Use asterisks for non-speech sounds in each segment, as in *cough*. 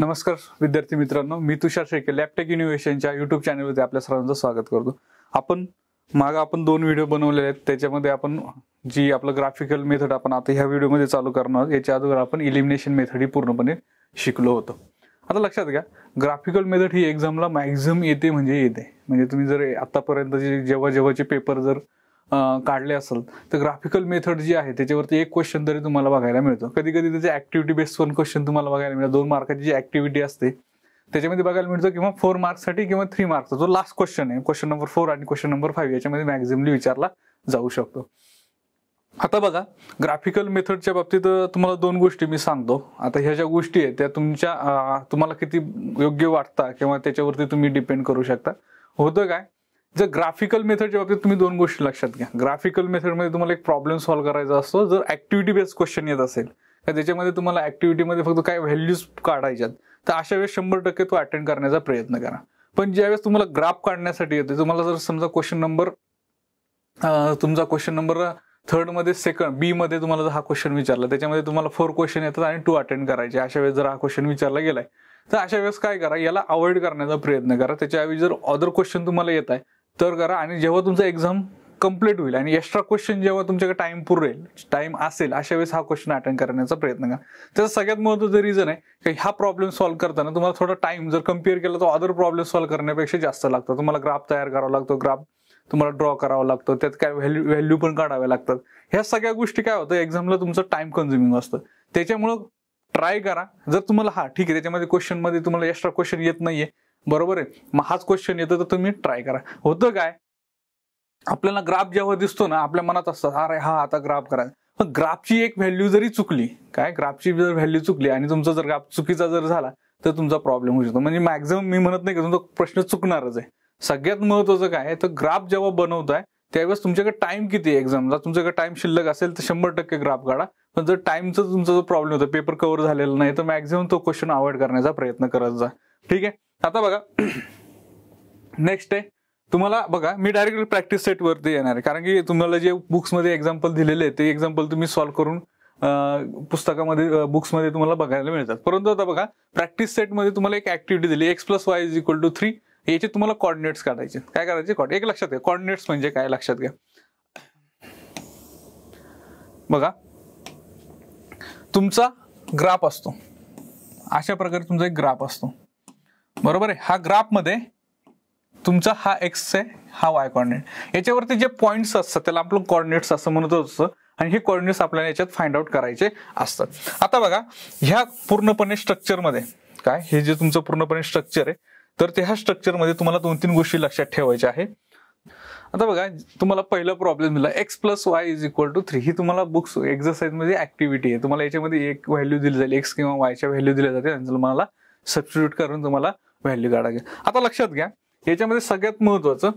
नमस्कार विद्यार्थी मित्रांनो मी तुषार शेके लॅपटेक इनोव्हेशनच्या युट्यूब चॅनलवरती आपल्या सर्वांचं स्वागत करतो आपण मागं आपण दोन व्हिडिओ बनवलेले आहेत त्याच्यामध्ये आपण जी आपलं ग्राफिकल मेथड आपण आता ह्या व्हिडिओमध्ये चालू करणार आहोत याच्या अगोदर आपण इलिमिनेशन मेथड ही पूर्णपणे शिकलो होतो आता लक्षात घ्या ग्राफिकल मेथड ही एक्झामला मॅक्झिमम येते म्हणजे येते म्हणजे तुम्ही जर आतापर्यंत जे जेव्हा जेव्हाचे पेपर जर काढले असेल तर ग्राफिकल मेथड जी आहे त्याच्यावरती एक क्वेश्चन तरी तुम्हाला बघायला मिळतो कधी कधी त्याचे ऍक्टिव्हिटी बेस्ड वन क्वेश्चन तुम्हाला बघायला मिळतो दोन मार्काची जी ऍक्टिव्हिटी असते त्याच्यामध्ये बघायला मिळतो किंवा फोर मार्क्ससाठी किंवा थ्री मार्क्स जो लास्ट क्वेश्चन आहे क्वेश्चन नंबर फोर आणि क्वेश्चन नंबर फाईव्ह याच्यामध्ये मॅक्झिमली विचारला जाऊ शकतो आता बघा ग्राफिकल मेथडच्या बाबतीत तुम्हाला दोन गोष्टी मी सांगतो आता ह्या ज्या गोष्टी आहेत त्या तुमच्या तुम्हाला किती योग्य वाटता किंवा त्याच्यावरती तुम्ही डिपेंड करू शकता होतं काय जर ग्राफिकल मेथडच्या बाबतीत तुम्ही दोन गोष्टी लक्षात घ्या ग्राफिकल मेथडमध्ये तुम्हाला एक प्रॉब्लेम सॉल्व्ह करायचा असतो जर ऍक्टिव्हिटी बेस्ड क्वेश्चन येत असेल तर त्याच्यामध्ये तुम्हाला ऍक्टिव्हिटीमध्ये फक्त काय व्हॅल्यूज काढायच्यात तर अशा वेळेस शंभर टक्के तो अटेंड करण्याचा प्रयत्न करा पण ज्यावेळेस तुम्हाला ग्राफ काढण्यासाठी येते तुम्हाला जर समजा क्वेश्चन नंबर तुमचा क्वेश्चन नंबर थर्डमध्ये सेकंड बी मध्ये तुम्हाला जर हा क्वेश्चन विचारला त्याच्यामध्ये तुम्हाला फोर क्वेश्चन येतात आणि टू अटेंड करायचे अशा वेळेस जर हा क्वेश्चन विचारला गेलाय तर अशा वेळेस काय करा याला अवॉइड करण्याचा प्रयत्न करा त्याच्याऐवजी जर अदर क्वेश्चन तुम्हाला येत आहे तर करा आणि जेव्हा तुमचा एक्झाम कम्प्लीट होईल आणि एक्स्ट्रा क्वेश्चन जेव्हा तुमच्याकडे टाइम पुरेल टाइम असेल अशा वेळेस हा क्वेश्चन अटेंड करण्याचा प्रयत्न करा त्याचं सगळ्यात महत्त्वाचं रिझन आहे की हा प्रॉब्लेम सॉल्व्ह करताना तुम्हाला थोडा टाइम जर कम्पेअर केला तर अदर प्रॉब्लेम सॉल्व्ह करण्यापेक्षा जास्त लागतं तुम्हाला ग्राफ तयार करावा लागतो ग्राफ तुम्हाला ड्रॉ करावा लागतो त्यात काय व्हॅल्यू व्हॅल्यू पण काढाव्या लागतात ह्या सगळ्या गोष्टी काय होतं एक्झामला तुमचं टाइम कन्झ्युमिंग असतं त्याच्यामुळं ट्राय करा जर तुम्हाला हा ठीक आहे त्याच्यामध्ये क्वेश्चनमध्ये तुम्हाला एक्स्ट्रा क्वेश्चन येत नाहीये बरोबर आहे मग हाच क्वेश्चन येतो तर तुम्ही ट्राय करा होतं काय आपल्याला ग्राफ जेव्हा दिसतो ना आपल्या मनात असतं अरे हा आता ग्राफ करा ग्राफची एक व्हॅल्यू जरी चुकली काय ग्राफची जर व्हॅल्यू चुकली आणि तुमचा जर ग्राफ चुकीचा जर झाला तर तुमचा प्रॉब्लेम होऊ शकतो म्हणजे मॅक्झिमम मी म्हणत नाही की तुमचा प्रश्न चुकणारच आहे सगळ्यात महत्वाचं काय तर ग्राफ जेव्हा बनवताय त्यावेळेस तुमच्याकडे टाइम किती आहे जर तुमच्याकडे टाइम शिल्लक असेल तर शंभर टक्के ग्राफ काढा पण जर टाइमचा तुमचा जो प्रॉब्लेम होता पेपर कव्हर झालेला नाही तर मॅक्झिमम तो क्वेश्चन अवॉइड करण्याचा प्रयत्न करत जा ठीक आहे आता बघा नेक्स्ट आहे तुम्हाला बघा मी डायरेक्ट प्रॅक्टिस सेट वरती येणार आहे कारण की तुम्हाला जे बुक्समध्ये एक्झाम्पल दिलेले आहेत ते एक्झाम्पल तुम्ही सॉल्व्ह करून पुस्तकामध्ये बुक्समध्ये तुम्हाला बघायला मिळतात परंतु आता बघा प्रॅक्टिस सेटमध्ये तुम्हाला एक ऍक्टिव्हिटी दिली x plus y is equal to three याचे तुम्हाला कॉर्डिनेट्स काढायचे काय करायचे एक लक्षात घ्या कॉर्डिनेट्स म्हणजे काय लक्षात घ्या बघा तुमचा ग्राफ असतो अशा प्रकारे तुमचा एक ग्राफ असतो बरोबर आहे हा ग्राफमध्ये तुमचा हा एक्स आहे हा वाय कॉर्डिनेट याच्यावरती जे पॉईंट्स असतात त्याला आपलं कॉर्डिनेट्स असं म्हणत असतं आणि हे कॉर्डिनेट्स आपल्याला याच्यात फाइंड आउट करायचे असतात आता बघा ह्या पूर्णपणे स्ट्रक्चरमध्ये काय हे जे तुमचं पूर्णपणे स्ट्रक्चर आहे तर त्या ह्या स्ट्रक्चरमध्ये तुम्हाला दोन तीन गोष्टी लक्षात ठेवायच्या आहे आता बघा तुम्हाला पहिला प्रॉब्लेम दिला x plus y is equal to three ही तुम्हाला बुक्स मध्ये ऍक्टिव्हिटी आहे तुम्हाला याच्यामध्ये एक व्हॅल्यू दिली जाईल एक्स किंवा वायच्या व्हॅल्यू दिल्या जाते आणि तुम्हाला सबस्टिट्यूट करून तुम्हाला व्हॅल्यू काढा घ्या आता लक्षात घ्या याच्यामध्ये सगळ्यात महत्वाचं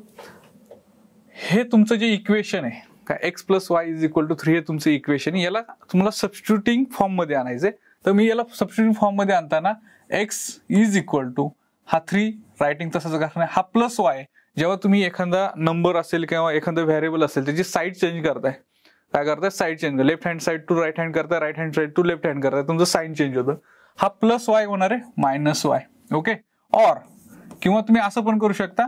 हे तुमचं जे इक्वेशन आहे का x plus y is equal to three हे तुमचं इक्वेशन याला तुम्हाला सबस्टिट्युटिंग फॉर्ममध्ये आणायचंय तर मी याला फॉर्म फॉर्ममध्ये आणताना एक्स इज इक्वल टू हा थ्री रायटिंग तसाच करणार हा प्लस वाय जेव्हा तुम्ही एखादा नंबर असेल किंवा एखादं व्हेरिएबल असेल त्याची साईड चेंज करताय काय करताय side change left hand side to right hand करताय right hand side to left hand करताय तुमचं साईन चेंज होतं हा प्लस वाय होणार आहे मायनस वाय ओके और किंवा तुम्ही असं पण करू शकता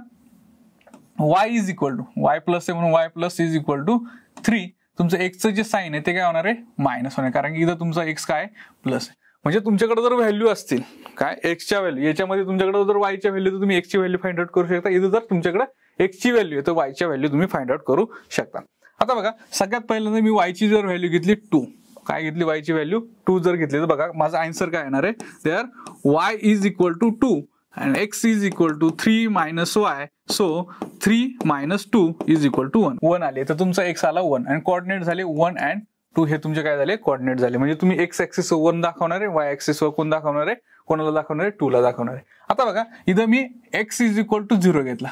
y is equal to y plus आहे म्हणून y plus is equal to three तुमचं एक्सचं जे साईन आहे ते काय होणार आहे मायनस होणार कारण की इथं तुमचा एक्स काय प्लस आहे म्हणजे तुमच्याकडे जर व्हॅल्यू असतील काय एक्सच्या व्हॅल्यू याच्यामध्ये तुमच्याकडे जर वायच्या व्हॅल्यू तर तुम्ही एक्सची व्हॅल्यू फाइंड आउट करू शकता इथं जर तुमच्याकडे एक्सची व्हॅल्यू आहे तर वायच्या व्हॅल्यू तुम्ही फाइंड आउट करू शकता आता बघा सगळ्यात पहिल्यांदा मी वायची जर व्हॅल्यू घेतली टू काय घेतली वायची व्हॅल्यू टू जर घेतली तर बघा माझा आन्सर काय येणार आहे तर y is equal to two and x is equal to 3 minus y. So 3 minus 2 is equal to 1. 1 आले तर तुमचा x आला 1 आणि कोऑर्डिनेट झाले 1 अँड टू हे तुमचे काय झाले कोऑर्डिनेट झाले म्हणजे तुम्ही एक्स ऍक्सिस वन दाखवणार आहे y ऍक्सिस वर कोण दाखवणार आहे कोणाला दाखवणार आहे ला दाखवणार आहे आता बघा इथं मी x is equal to zero घेतला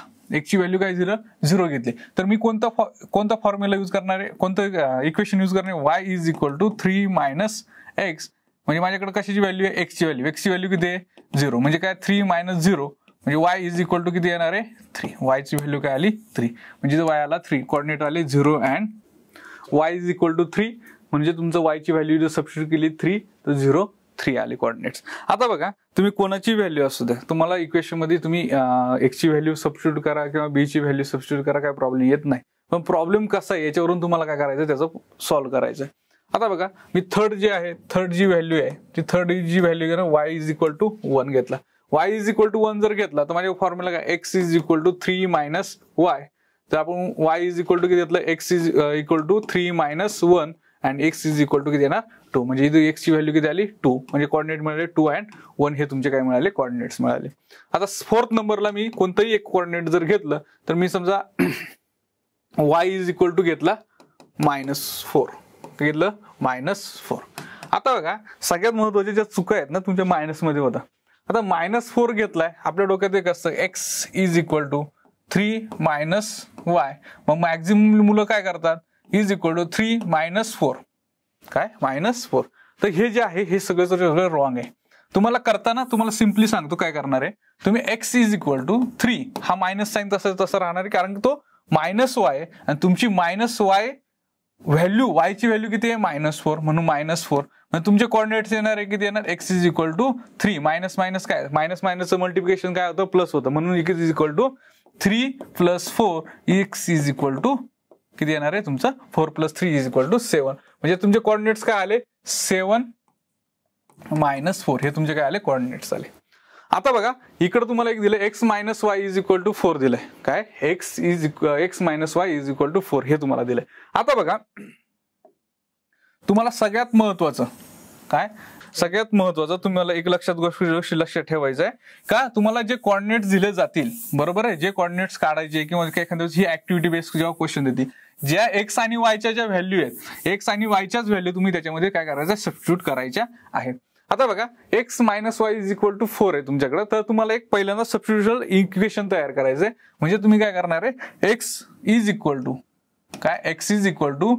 ची व्हॅल्यू काय झिरो झिरो घेतली तर मी कोणता कोणता फॉर्म्युला यूज करणार आहे कोणतं इक्वेशन यूज करणार आहे y is equal to three minus x म्हणजे माझ्याकडे कशाची व्हॅल्यू आहे ची व्हॅल्यू ची व्हॅल्यू किती आहे झिरो म्हणजे काय थ्री मायनस झिरो म्हणजे वाय इज इक्वल टू किती येणार आहे थ्री वायची व्हॅल्यू काय आली थ्री म्हणजे वाय आला थ्री कॉर्डिनेट आले zero and y is equal to three म्हणजे तुमचं वायची व्हॅल्यू जर सबस्टिट्यूट केली थ्री तर झिरो थ्री आले कॉर्डिनेट आता बघा तुम्ही कोणाची व्हॅल्यू असू द्या तुम्हाला इक्वेशनमध्ये तुम्ही एक्सची व्हॅल्यू सबस्टिट्यूट करा किंवा बीची व्हॅल्यू सबस्टिट्यूट करा काय प्रॉब्लेम येत नाही पण प्रॉब्लेम कसा आहे याच्यावरून तुम्हाला काय करायचं त्याचं सॉल्व्ह करायचं आता बघा मी थर्ड जी आहे थर्ड जी व्हॅल्यू आहे ती थर्ड जी व्हॅल्यू घेणं y is equal to one घेतला y is equal to one जर घेतला तर माझ्या फॉर्म्युला काय x is equal to three minus y तर आपण वाय इज इक्वल टू किती घेतलं x is equal to three minus one and x is equal to किती येणार टू म्हणजे इथे एक्स एक्सची व्हॅल्यू किती आली टू म्हणजे कॉर्डिनेट मिळाले टू अँड वन हे तुमचे काय मिळाले कॉर्डिनेट्स मिळाले आता फोर्थ नंबरला मी कोणतंही एक कॉर्डिनेट जर घेतलं तर मी समजा वाय इज इक्वल टू घेतला मायनस फोर घेतलं मायनस फोर आता बघा सगळ्यात महत्त्वाच्या ज्या चुका आहेत ना तुमच्या मायनसमध्ये होता आता मायनस फोर घेतलाय आपल्या डोक्यात एक असतं x is equal to three minus y मग मॅक्झिमम मुलं काय करतात is equal to three minus four काय मायनस फोर तर हे जे आहे हे सगळं सगळं रॉंग आहे तुम्हाला करताना तुम्हाला सिम्पली सांगतो काय करणार आहे तुम्ही x is equal to three हा मायनस साईन तसा तसा राहणार आहे कारण तो मायनस वाय आणि तुमची मायनस वाय व्हॅल्यू वायची व्हॅल्यू किती आहे मायनस फोर म्हणून मायनस फोर म्हणजे तुमचे कॉर्डिनेट्स येणार आहे किती येणार x is equal to three minus minus काय मायनस मायनसचं मल्टिप्लिकेशन काय होतं प्लस होतं म्हणून एक is equal to three plus four x is equal to किती येणार आहे तुमचं four plus three is equal to seven म्हणजे तुमचे कॉर्डिनेट्स काय आले सेवन मायनस फोर हे तुमचे काय आले कॉर्डिनेट्स आले आता बघा इकडे तुम्हाला एक दिलं x minus y is equal to four दिलंय काय x is x minus y is equal to four हे तुम्हाला दिलंय आता बघा तुम्हाला सगळ्यात महत्वाचं काय सगळ्यात महत्वाचं तुम्हाला एक लक्षात गोष्टी लक्षात ठेवायचं आहे का तुम्हाला जे कॉर्डिनेट्स दिले जातील बरोबर आहे जे कॉर्डिनेट्स काढायचे किंवा एखाद्या ही ऍक्टिव्हिटी बेस्ड जेव्हा क्वेश्चन देते ज्या एक्स आणि वायच्या ज्या व्हॅल्यू आहेत एक्स आणि वायच्याच व्हॅल्यू तुम्ही त्याच्यामध्ये काय करायचं सबस्टिट्यूट करायच्या आहेत आता बघा x minus y is equal to four आहे तुमच्याकडे तर तुम्हाला एक पहिल्यांदा सबस्टिट्युशन इक्वेशन तयार करायचंय म्हणजे तुम्ही काय करणार आहे एक्स इज इक्वल टू काय x is equal to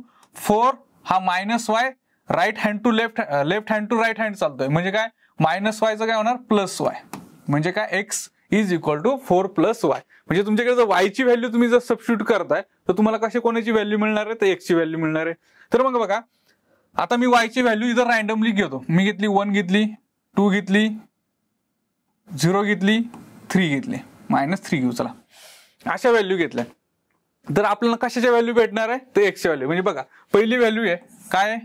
four हा minus y right hand to left left hand to right hand चालतोय म्हणजे काय मायनस वायचं काय होणार प्लस वाय म्हणजे काय x is equal to four plus y म्हणजे तुमच्याकडे जर वायची व्हॅल्यू तुम्ही जर सबस्टिट्यूट करताय तर तुम्हाला कशी कोणाची व्हॅल्यू मिळणार आहे तर एक्सची व्हॅल्यू मिळणार आहे तर मग बघा आता मी वायची व्हॅल्यू इथं रँडमली घेतो मी घेतली वन घेतली टू घेतली झिरो घेतली थ्री घेतली मायनस थ्री घेऊ चला अशा व्हॅल्यू घेतल्या तर आपल्याला कशाच्या व्हॅल्यू भेटणार आहे तर एक्सची व्हॅल्यू म्हणजे बघा पहिली व्हॅल्यू आहे काय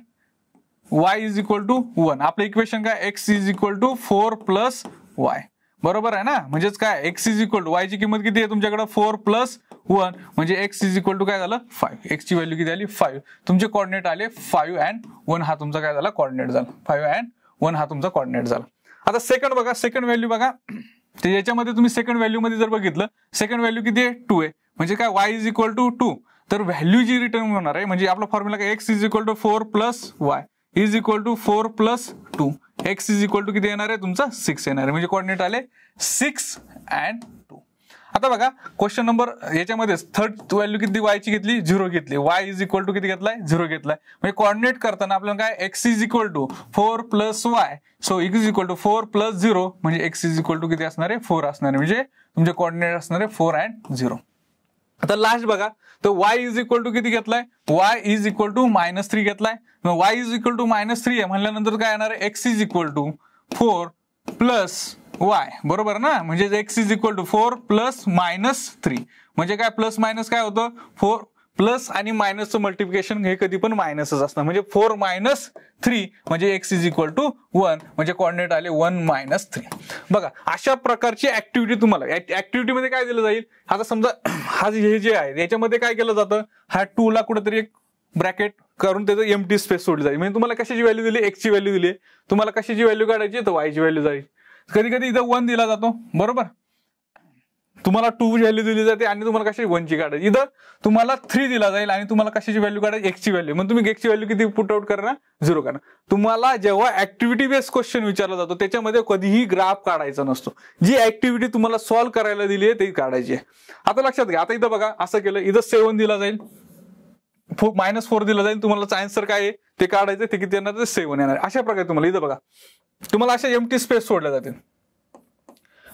y is equal to one आपलं इक्वेशन काय x is equal to four plus y बरोबर आहे ना म्हणजेच काय एक्स इज इक्वल टू वायची किंमत किती आहे तुमच्याकडे फोर प्लस वन म्हणजे एक्स इज इक्वल टू काय झालं फाईव्ह एक्सची व्हॅल्यू किती आली फाईव्ह तुमचे कॉर्डिनेट आले फाईव्ह अँड वन हा तुमचा काय झाला कॉर्डिनेट झाला फाईव्ह अँड वन हा तुमचा कॉर्डिनेट झाला आता सेकंड बघा सेकंड व्हॅल्यू बघा तर याच्यामध्ये तुम्ही सेकंड व्हॅल्यू मध्ये जर बघितलं सेकंड व्हॅल्यू किती आहे टू आहे म्हणजे काय y is equal to two तर व्हॅल्यू जी रिटर्न होणार आहे म्हणजे आपला फॉर्म्युला काय x is equal to four plus y is equal to four plus two x is equal to किती येणार आहे तुमचा सिक्स येणार आहे म्हणजे कॉर्डिनेट आले सिक्स अँड टू आता बघा क्वेश्चन नंबर याच्यामध्येच थर्ड व्हॅल्यू किती वायची घेतली झिरो घेतली वाय इज इक्वल टू किती घेतलाय झिरो घेतलाय म्हणजे कॉर्डिनेट करताना आपल्याला काय x is equal to four plus y so x is equal to four plus zero म्हणजे एक्स इज इक्वल टू किती असणार आहे फोर असणार आहे म्हणजे तुमचे कॉर्डिनेट असणार आहे फोर अँड झिरो आता लास्ट बघा तर वाय इज इक्वल टू किती घेतलाय y is equal to minus three घेतलाय y is equal to minus three आहे म्हणल्यानंतर काय येणार आहे x is equal to four plus y बरोबर ना म्हणजे x is equal to four plus minus three म्हणजे काय प्लस मायनस काय होतं फोर प्लस आणि मायनसचं मल्टिप्लिकेशन हे कधी पण मायनसच असणार म्हणजे फोर मायनस थ्री म्हणजे x is equal to one म्हणजे कॉर्डिनेट आले वन मायनस थ्री बघा अशा प्रकारची ऍक्टिव्हिटी तुम्हाला ऍक्टिव्हिटी मध्ये काय दिलं जाईल आता समजा *clears throat* हा हे जे आहे याच्यामध्ये काय केलं जातं हा टू ला कुठेतरी एक ब्रॅकेट करून त्याचं एम टी स्पेस सोडली जाईल म्हणजे तुम्हाला कशाची व्हॅल्यू दिली एक्सची व्हॅल्यू दिली तुम्हाला कशाची व्हॅल्यू काढायची तर वायची व्हॅल्यू जाईल कधी कधी इथं वन दिला जातो बरोबर तुम्हाला टू व्हॅल्यू दिली जाते आणि तुम्हाला कशाची वनची काढायची इथं तुम्हाला थ्री दिला जाईल आणि तुम्हाला कशाची व्हॅल्यू काढायची एक्सची व्हॅल्यू मग तुम्ही एक्सची व्हॅल्यू किती पुट आउट करणार झिरो करणार तुम्हाला जेव्हा ऍक्टिव्हिटी बेस्ड क्वेश्चन विचारला जातो त्याच्यामध्ये कधीही ग्राफ काढायचा नसतो जी ऍक्टिव्हिटी तुम्हाला सॉल्व्ह करायला दिली आहे ती काढायची आहे आता लक्षात घ्या आता इथं बघा असं केलं इथं सेव्हन दिला जाईल फो मायनस फोर दिला जाईल तुम्हाला आन्सर काय आहे ते काढायचं ते किती येणार ते सेवन येणार अशा प्रकारे तुम्हाला इथं बघा तुम्हाला अशा एमटी स्पेस सोडल्या जातील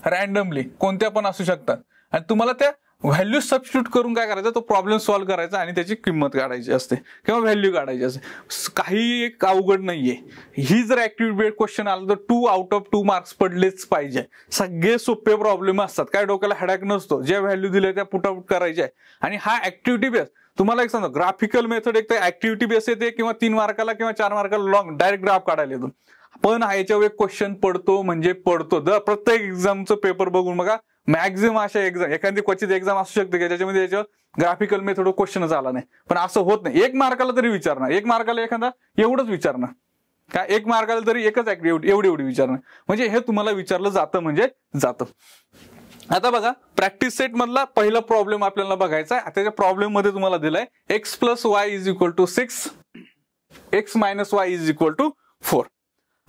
रॅन्डमली कोणत्या पण असू शकतात आणि तुम्हाला त्या व्हॅल्यू सबस्टिट्यूट करून काय करायचं तो प्रॉब्लेम सॉल्व्ह करायचा आणि त्याची किंमत काढायची असते किंवा व्हॅल्यू काढायची असते काही एक अवघड नाहीये ही जर ऍक्टिव्हिटी क्वेश्चन आला तर two out of two marks पडलेच पाहिजे सगळे सोपे प्रॉब्लेम असतात काय डोक्याला हॅडॅक नसतो जे व्हॅल्यू दिले त्या पुट करायच्या आहे आणि हा ऍक्टिव्हिटी बेस तुम्हाला एक सांगतो ग्राफिकल मेथड एक तर ऍक्टिव्हिटी बेस येते किंवा तीन मार्काला किंवा चार मार्काला लॉंग डायरेक्ट ग्राफ काढायला येतो पण ह्याच्यावर एक क्वेश्चन पडतो म्हणजे पडतो दर प्रत्येक एक्झामचं पेपर बघून बघा मॅक्झिमम अशा एक्झाम एखादी क्वचित एक्झाम असू शकते की ज्याच्यामध्ये याच्यावर ग्राफिकल मेथड क्वेश्चनच आला नाही पण असं होत नाही एक मार्काला तरी विचारणार एक मार्काला एखादा एवढंच विचारणार का एक मार्काला तरी एकच एवढी एवढी विचारणार म्हणजे हे तुम्हाला विचारलं जातं म्हणजे जातं आता बघा प्रॅक्टिस सेट मधला पहिला प्रॉब्लेम आपल्याला बघायचा आहे त्याच्या प्रॉब्लेम मध्ये तुम्हाला दिलाय x plus y is equal to six x minus y is equal to four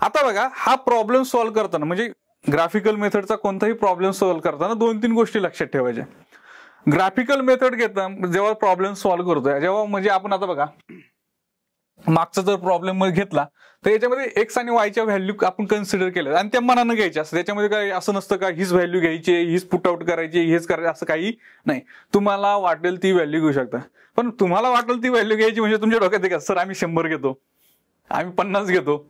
आता बघा हा प्रॉब्लेम सॉल्व्ह करताना म्हणजे ग्राफिकल मेथडचा कोणताही प्रॉब्लेम सॉल्व्ह करताना दोन तीन गोष्टी लक्षात ठेवायच्या ग्राफिकल मेथड घेता जेव्हा प्रॉब्लेम सॉल्व्ह करतोय जेव्हा म्हणजे आपण आता बघा मागचा जर प्रॉब्लेम घेतला तर याच्यामध्ये एक्स आणि वायच्या व्हॅल्यू आपण कन्सिडर केल्या आणि त्या मनानं घ्यायच्या असतात त्याच्यामध्ये काय असं नसतं का हीच व्हॅल्यू घ्यायची हीच पुट आउट करायची हेच करायचं असं काही नाही तुम्हाला वाटेल ती व्हॅल्यू घेऊ शकता पण तुम्हाला वाटेल ती व्हॅल्यू घ्यायची म्हणजे तुमच्या डोक्यात सर आम्ही शंभर घेतो आम्ही पन्नास घेतो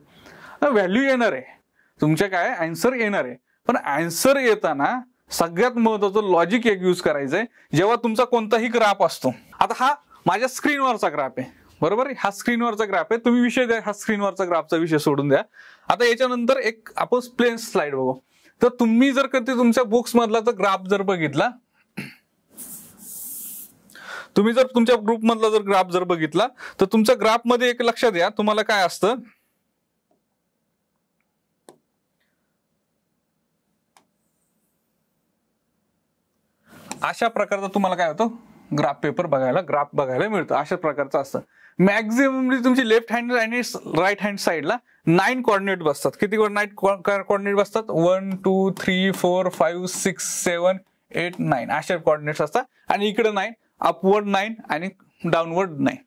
व्हॅल्यू येणार आहे तुमच्या काय अँसर येणार आहे पण अँसर येताना सगळ्यात महत्वाचं लॉजिक एक यूज करायचंय जेव्हा तुमचा कोणताही ग्राफ असतो आता हा माझ्या स्क्रीनवरचा ग्राफ आहे बरोबर हा स्क्रीनवरचा ग्राफ आहे तुम्ही विषय द्या हा स्क्रीनवरचा ग्राफचा विषय सोडून द्या आता याच्यानंतर एक आपण प्लेन स्लाइड बघू तर तुम्ही जर कधी तुमच्या बुक्स मधला तर ग्राफ जर बघितला तुम्ही जर तुमच्या ग्रुप मधला जर ग्राफ जर बघितला तर तुमच्या मध्ये एक लक्षात द्या तुम्हाला काय असतं अशा प्रकारचा तुम्हाला काय होतो ग्राफ पेपर बघायला ग्राफ बघायला मिळतो अशा प्रकारचं असतं मॅक्झिममली तुमची लेफ्ट हँड आणि राईट हँड साईडला नाईन कॉर्डिनेट बसतात किती नाईट कॉर्डिनेट बसतात one two three four five six seven eight nine अशा कॉर्डिनेट्स असतात आणि इकडे नाईन अपवर्ड नाईन आणि डाऊनवर्ड नाईन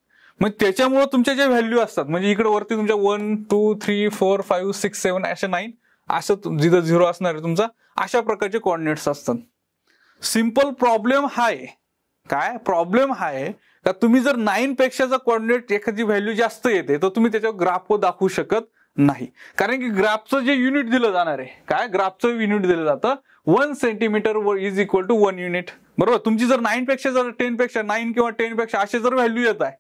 मग त्याच्यामुळे तुमच्या ज्या व्हॅल्यू असतात म्हणजे इकडे वरती तुमच्या one two three four five six seven अशा नाईन असं जिथं झिरो असणार आहे तुमचा अशा प्रकारचे कॉर्डिनेट्स असतात सिम्पल प्रॉब्लेम हा आहे काय प्रॉब्लेम हा आहे का तुम्ही जर नाईन पेक्षा जर कॉर्डिनेट एखादी व्हॅल्यू जास्त येते तर तुम्ही त्याच्यावर ग्राफ दाखवू शकत नाही कारण की ग्राफचं जे युनिट दिलं जाणार आहे काय ग्राफचं युनिट दिलं जातं वन सेंटीमीटर व is equal to one unit बरोबर तुमची जर नाईन पेक्षा जर टेन पेक्षा नाईन किंवा टेन पेक्षा असे जर व्हॅल्यू येत आहे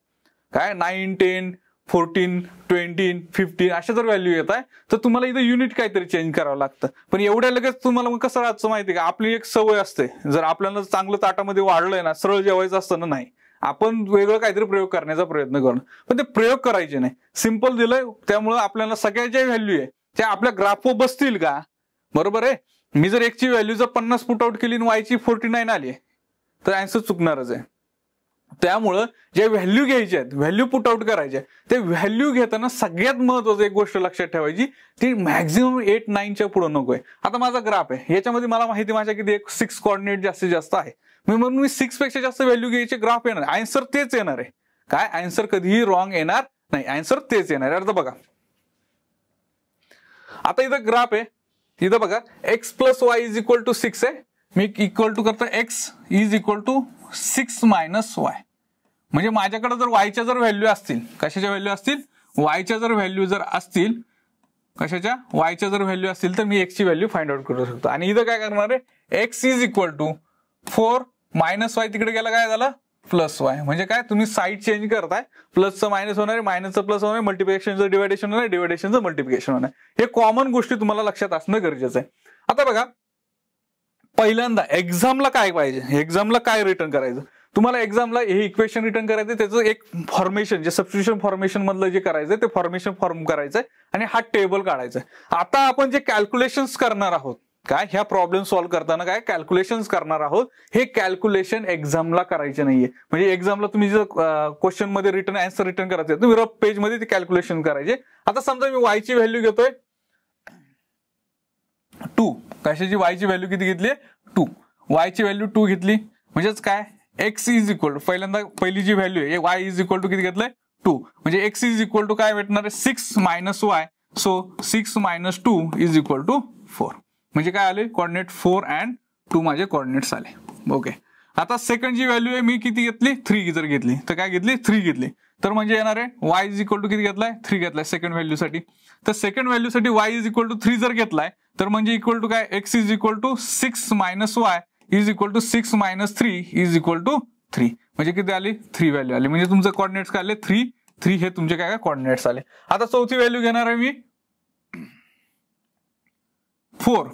काय nine ten fourteen twenty fifteen अशा जर व्हॅल्यू येत आहे तर तुम्हाला इथं युनिट काहीतरी चेंज करावं लागतं पण एवढ्या लगेच तुम्हाला मग कसं राहतं माहिती का आपली एक सवय असते जर आपल्याला चांगलं ताटामध्ये वाढलंय ना सरळ जेवायचं असतं ना नाही आपण वेगळं काहीतरी प्रयोग करण्याचा प्रयत्न करणं पण ते प्रयोग करायचे नाही सिम्पल दिलंय त्यामुळे आपल्याला सगळ्या ज्या व्हॅल्यू आहे त्या आपल्या ग्राफवर बसतील का बरोबर आहे मी जर एकची व्हॅल्यू जर पन्नास फुट आउट केली आणि वायची फोर्टी नाईन आली तर अँसर चुकणारच आहे त्यामुळं जे व्हॅल्यू घ्यायचे आहेत व्हॅल्यू पुट आउट करायचे ते व्हॅल्यू घेताना सगळ्यात महत्वाचं एक गोष्ट लक्षात ठेवायची ती मॅक्झिमम एट नाईनच्या पुढे नको आहे आता माझा ग्राफ आहे याच्यामध्ये मला माहिती माझ्या किती एक सिक्स कॉर्डिनेट जास्तीत जास्त आहे मी म्हणून मी सिक्स पेक्षा जास्त व्हॅल्यू घ्यायचे ग्राफ येणार आन्सर तेच येणार आहे काय आन्सर कधीही रॉंग येणार नाही आन्सर तेच येणार आहे अर्थ बघा आता इथं ग्राफ आहे इथं बघा x plus y is equal to six आहे मी इक्वल टू करतो x is equal to six minus y म्हणजे माझ्याकडे जर वायच्या जर व्हॅल्यू असतील कशाच्या व्हॅल्यू असतील वायच्या जर व्हॅल्यू जर असतील कशाच्या वायच्या जर व्हॅल्यू असतील तर मी एक्सची व्हॅल्यू फाइंड आउट करू शकतो आणि इथं काय करणार आहे x is equal to four minus y तिकडे गेला काय झालं प्लस वाय म्हणजे काय तुम्ही साईड चेंज करताय प्लसचं मायनस होणार आहे मायनसचं प्लस होणार आहे मल्टिप्लिकेशनचं डिव्हायडेशन होणार आहे डिवायडेशनचं मल्टिप्लिकेशन होणार हे कॉमन गोष्टी तुम्हाला लक्षात असणं गरजेचं आहे आता बघा पहिल्यांदा एक्झामला काय पाहिजे एक्झामला काय रिटर्न करायचं तुम्हाला एक्झामला हे इक्वेशन रिटर्न करायचं त्याचं एक फॉर्मेशन जे सबस्टिट्युशन फॉर्मेशन मधलं जे करायचं ते फॉर्मेशन फॉर्म करायचंय आणि हा टेबल काढायचा आता आपण जे कॅल्क्युलेशन्स करणार आहोत काय ह्या प्रॉब्लेम सॉल्व्ह करताना काय कॅल्क्युलेशन करणार आहोत हे कॅल्क्युलेशन एक्झामला करायचे नाहीये म्हणजे एक्झामला तुम्ही जर क्वेश्चन मध्ये रिटर्न आन्सर रिटर्न करायचं तुम्ही रफ पेज मध्ये ते कॅल्क्युलेशन करायचे आता समजा मी वायची व्हॅल्यू घेतोय टू कशाची वायची व्हॅल्यू किती घेतली टू वायची व्हॅल्यू टू घेतली म्हणजेच काय एक्स इज इक्वल पहिल्यांदा पहिली जी व्हॅल्यू आहे वाय इज इक्वल टू किती घेतलंय टू म्हणजे एक्स इज इक्वल टू काय भेटणार आहे six minus y so six minus two is equal to four म्हणजे काय आले कॉर्डिनेट फोर अँड टू माझे कॉर्डिनेट्स आले ओके आता सेकंड जी व्हॅल्यू आहे मी किती घेतली थ्री जर घेतली तर काय घेतली थ्री घेतली तर म्हणजे येणार आहे वाय इज इक्वल टू किती घेतलाय थ्री घेतलाय सेकंड व्हॅल्यूसाठी तर सेकंड व्हॅल्यूसाठी y is equal to three जर घेतलाय तर म्हणजे इक्वल टू काय x is equal to six minus y is equal to six minus three is equal to three म्हणजे किती आली थ्री व्हॅल्यू आली म्हणजे तुमचे कॉर्डिनेट्स काय आले थ्री थ्री हे तुमचे काय काय कॉर्डिनेट्स आले आता चौथी व्हॅल्यू घेणार आहे मी फोर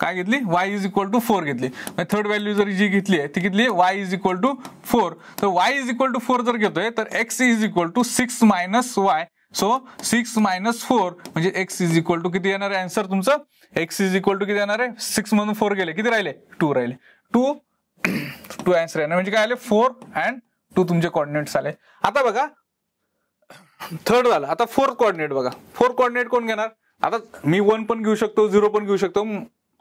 काय घेतली y is equal to four घेतली थर्ड व्हॅल्यू जर जी घेतली आहे ती घेतली y is equal to four तर y is equal to four जर घेतोय तर x is equal to six minus y so six minus four म्हणजे एक्स इज इक्वल टू किती येणार आहे आन्सर तुमचं एक्स इज इक्वल टू किती येणार आहे सिक्स मधून फोर गेले किती राहिले टू राहिले टू टू अँसर येणार म्हणजे काय आले फोर अँड टू तुमचे कॉर्डिनेट्स आले आता बघा थर्ड झालं आता फोर्थ कॉर्डिनेट बघा फोर्थ कॉर्डिनेट कोण घेणार आता मी वन पण घेऊ शकतो झिरो पण घेऊ शकतो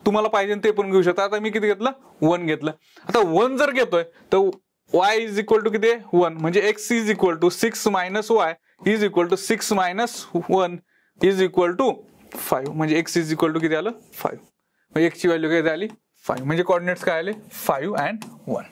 तुम्हाला पाहिजे ते पण घेऊ शकतो आता मी किती घेतलं वन घेतलं आता वन जर घेतोय तर वाय इज इक्वल टू किती वन म्हणजे x is equal to six minus y is equal to six minus one is equal to five म्हणजे एक्स इज इक्वल टू किती आलं फाईव्ह म्हणजे एक्सची व्हॅल्यू काय आली फाईव्ह म्हणजे कॉर्डिनेट्स काय आले फाईव्ह अँड वन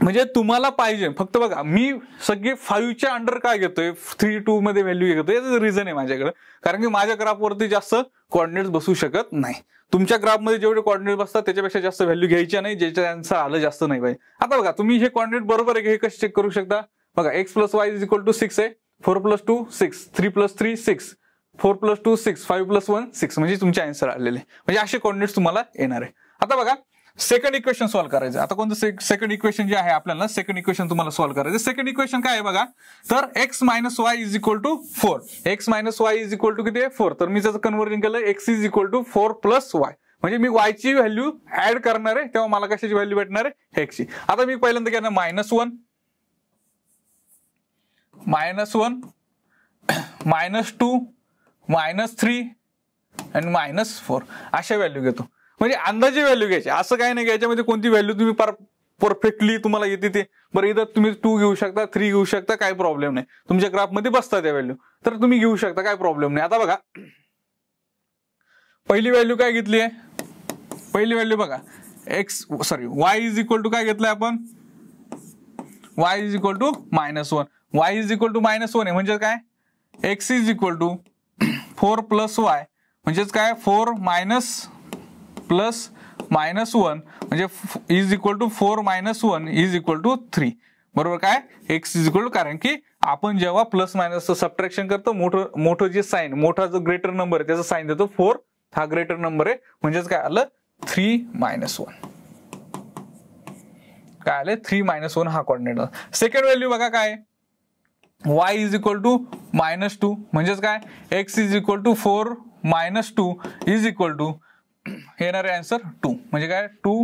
म्हणजे तुम्हाला पाहिजे फक्त बघा मी सगळे फाईव्हच्या अंडर काय घेतोय थ्री टू मध्ये व्हॅल्यू घेतो याचं रिझन आहे माझ्याकडे कारण की माझ्या ग्राफवरती जास्त कॉर्डिनेट्स बसू शकत नाही तुमच्या ग्राफमध्ये जेवढे कॉर्डिनेट बसतात त्याच्यापेक्षा जास्त व्हॅल्यू घ्यायची नाही ज्याच्या आन्सर आलं जास्त नाही पाहिजे आता बघा तुम्ही हे कॉर्डिनेट बरोबर आहे हे कसे चेक करू शकता बघा x plus y is equal to six आहे four plus two six three plus three six four plus two six five plus one six म्हणजे तुमचे आन्सर आलेले म्हणजे असे कॉर्डिनेट्स तुम्हाला येणार आहे आता बघा सेकंड इक्वेशन सॉल्व्ह करायचं आता कोणतं सेकंड इक्वेशन जे आहे आपल्याला सेकंड इक्वेशन तुम्हाला सॉल्व करायचं सेकंड इक्वेशन काय आहे बघा तर x minus y is equal to four x minus y is equal to किती आहे फोर तर मी त्याचं कन्व्हर्जन केलं x is equal to four plus y म्हणजे मी वायची व्हॅल्यू ऍड करणार आहे तेव्हा मला कशाची व्हॅल्यू भेटणार आहे एक्सची आता मी पहिल्यांदा ना minus one minus one minus two minus three आणि मायनस फोर अशा व्हॅल्यू घेतो म्हणजे अंदाजे व्हॅल्यू घ्यायची असं काही नाही घ्यायच्यामध्ये म्हणजे कोणती व्हॅल्यू तुम्ही पर परफेक्टली तुम्हाला येते ते बरं इथं तुम्ही टू घेऊ शकता थ्री घेऊ शकता काय प्रॉब्लेम नाही तुमच्या ग्राफमध्ये बसता त्या व्हॅल्यू तर तुम्ही घेऊ शकता काय प्रॉब्लेम नाही आता बघा पहिली व्हॅल्यू काय घेतली आहे पहिली व्हॅल्यू बघा x sorry y is equal to काय घेतलंय आपण y is equal to minus one y is equal to minus one आहे म्हणजे काय x is equal to four plus y म्हणजेच काय four minus plus minus one म्हणजे is equal to four minus one is equal to three बरोबर काय x is equal to कारण की आपण जेव्हा प्लस मायनसचं सबट्रॅक्शन करतो मोठं मोठं जे साईन मोठा जो ग्रेटर नंबर आहे त्याचा साईन देतो फोर हा ग्रेटर नंबर आहे म्हणजेच काय आलं थ्री मायनस वन काय आलं थ्री मायनस वन हा कॉर्डिनेट सेकंड व्हॅल्यू बघा काय y is equal to minus two म्हणजेच काय x is equal to four minus two is equal to येणार आहे आन्सर टू म्हणजे काय टू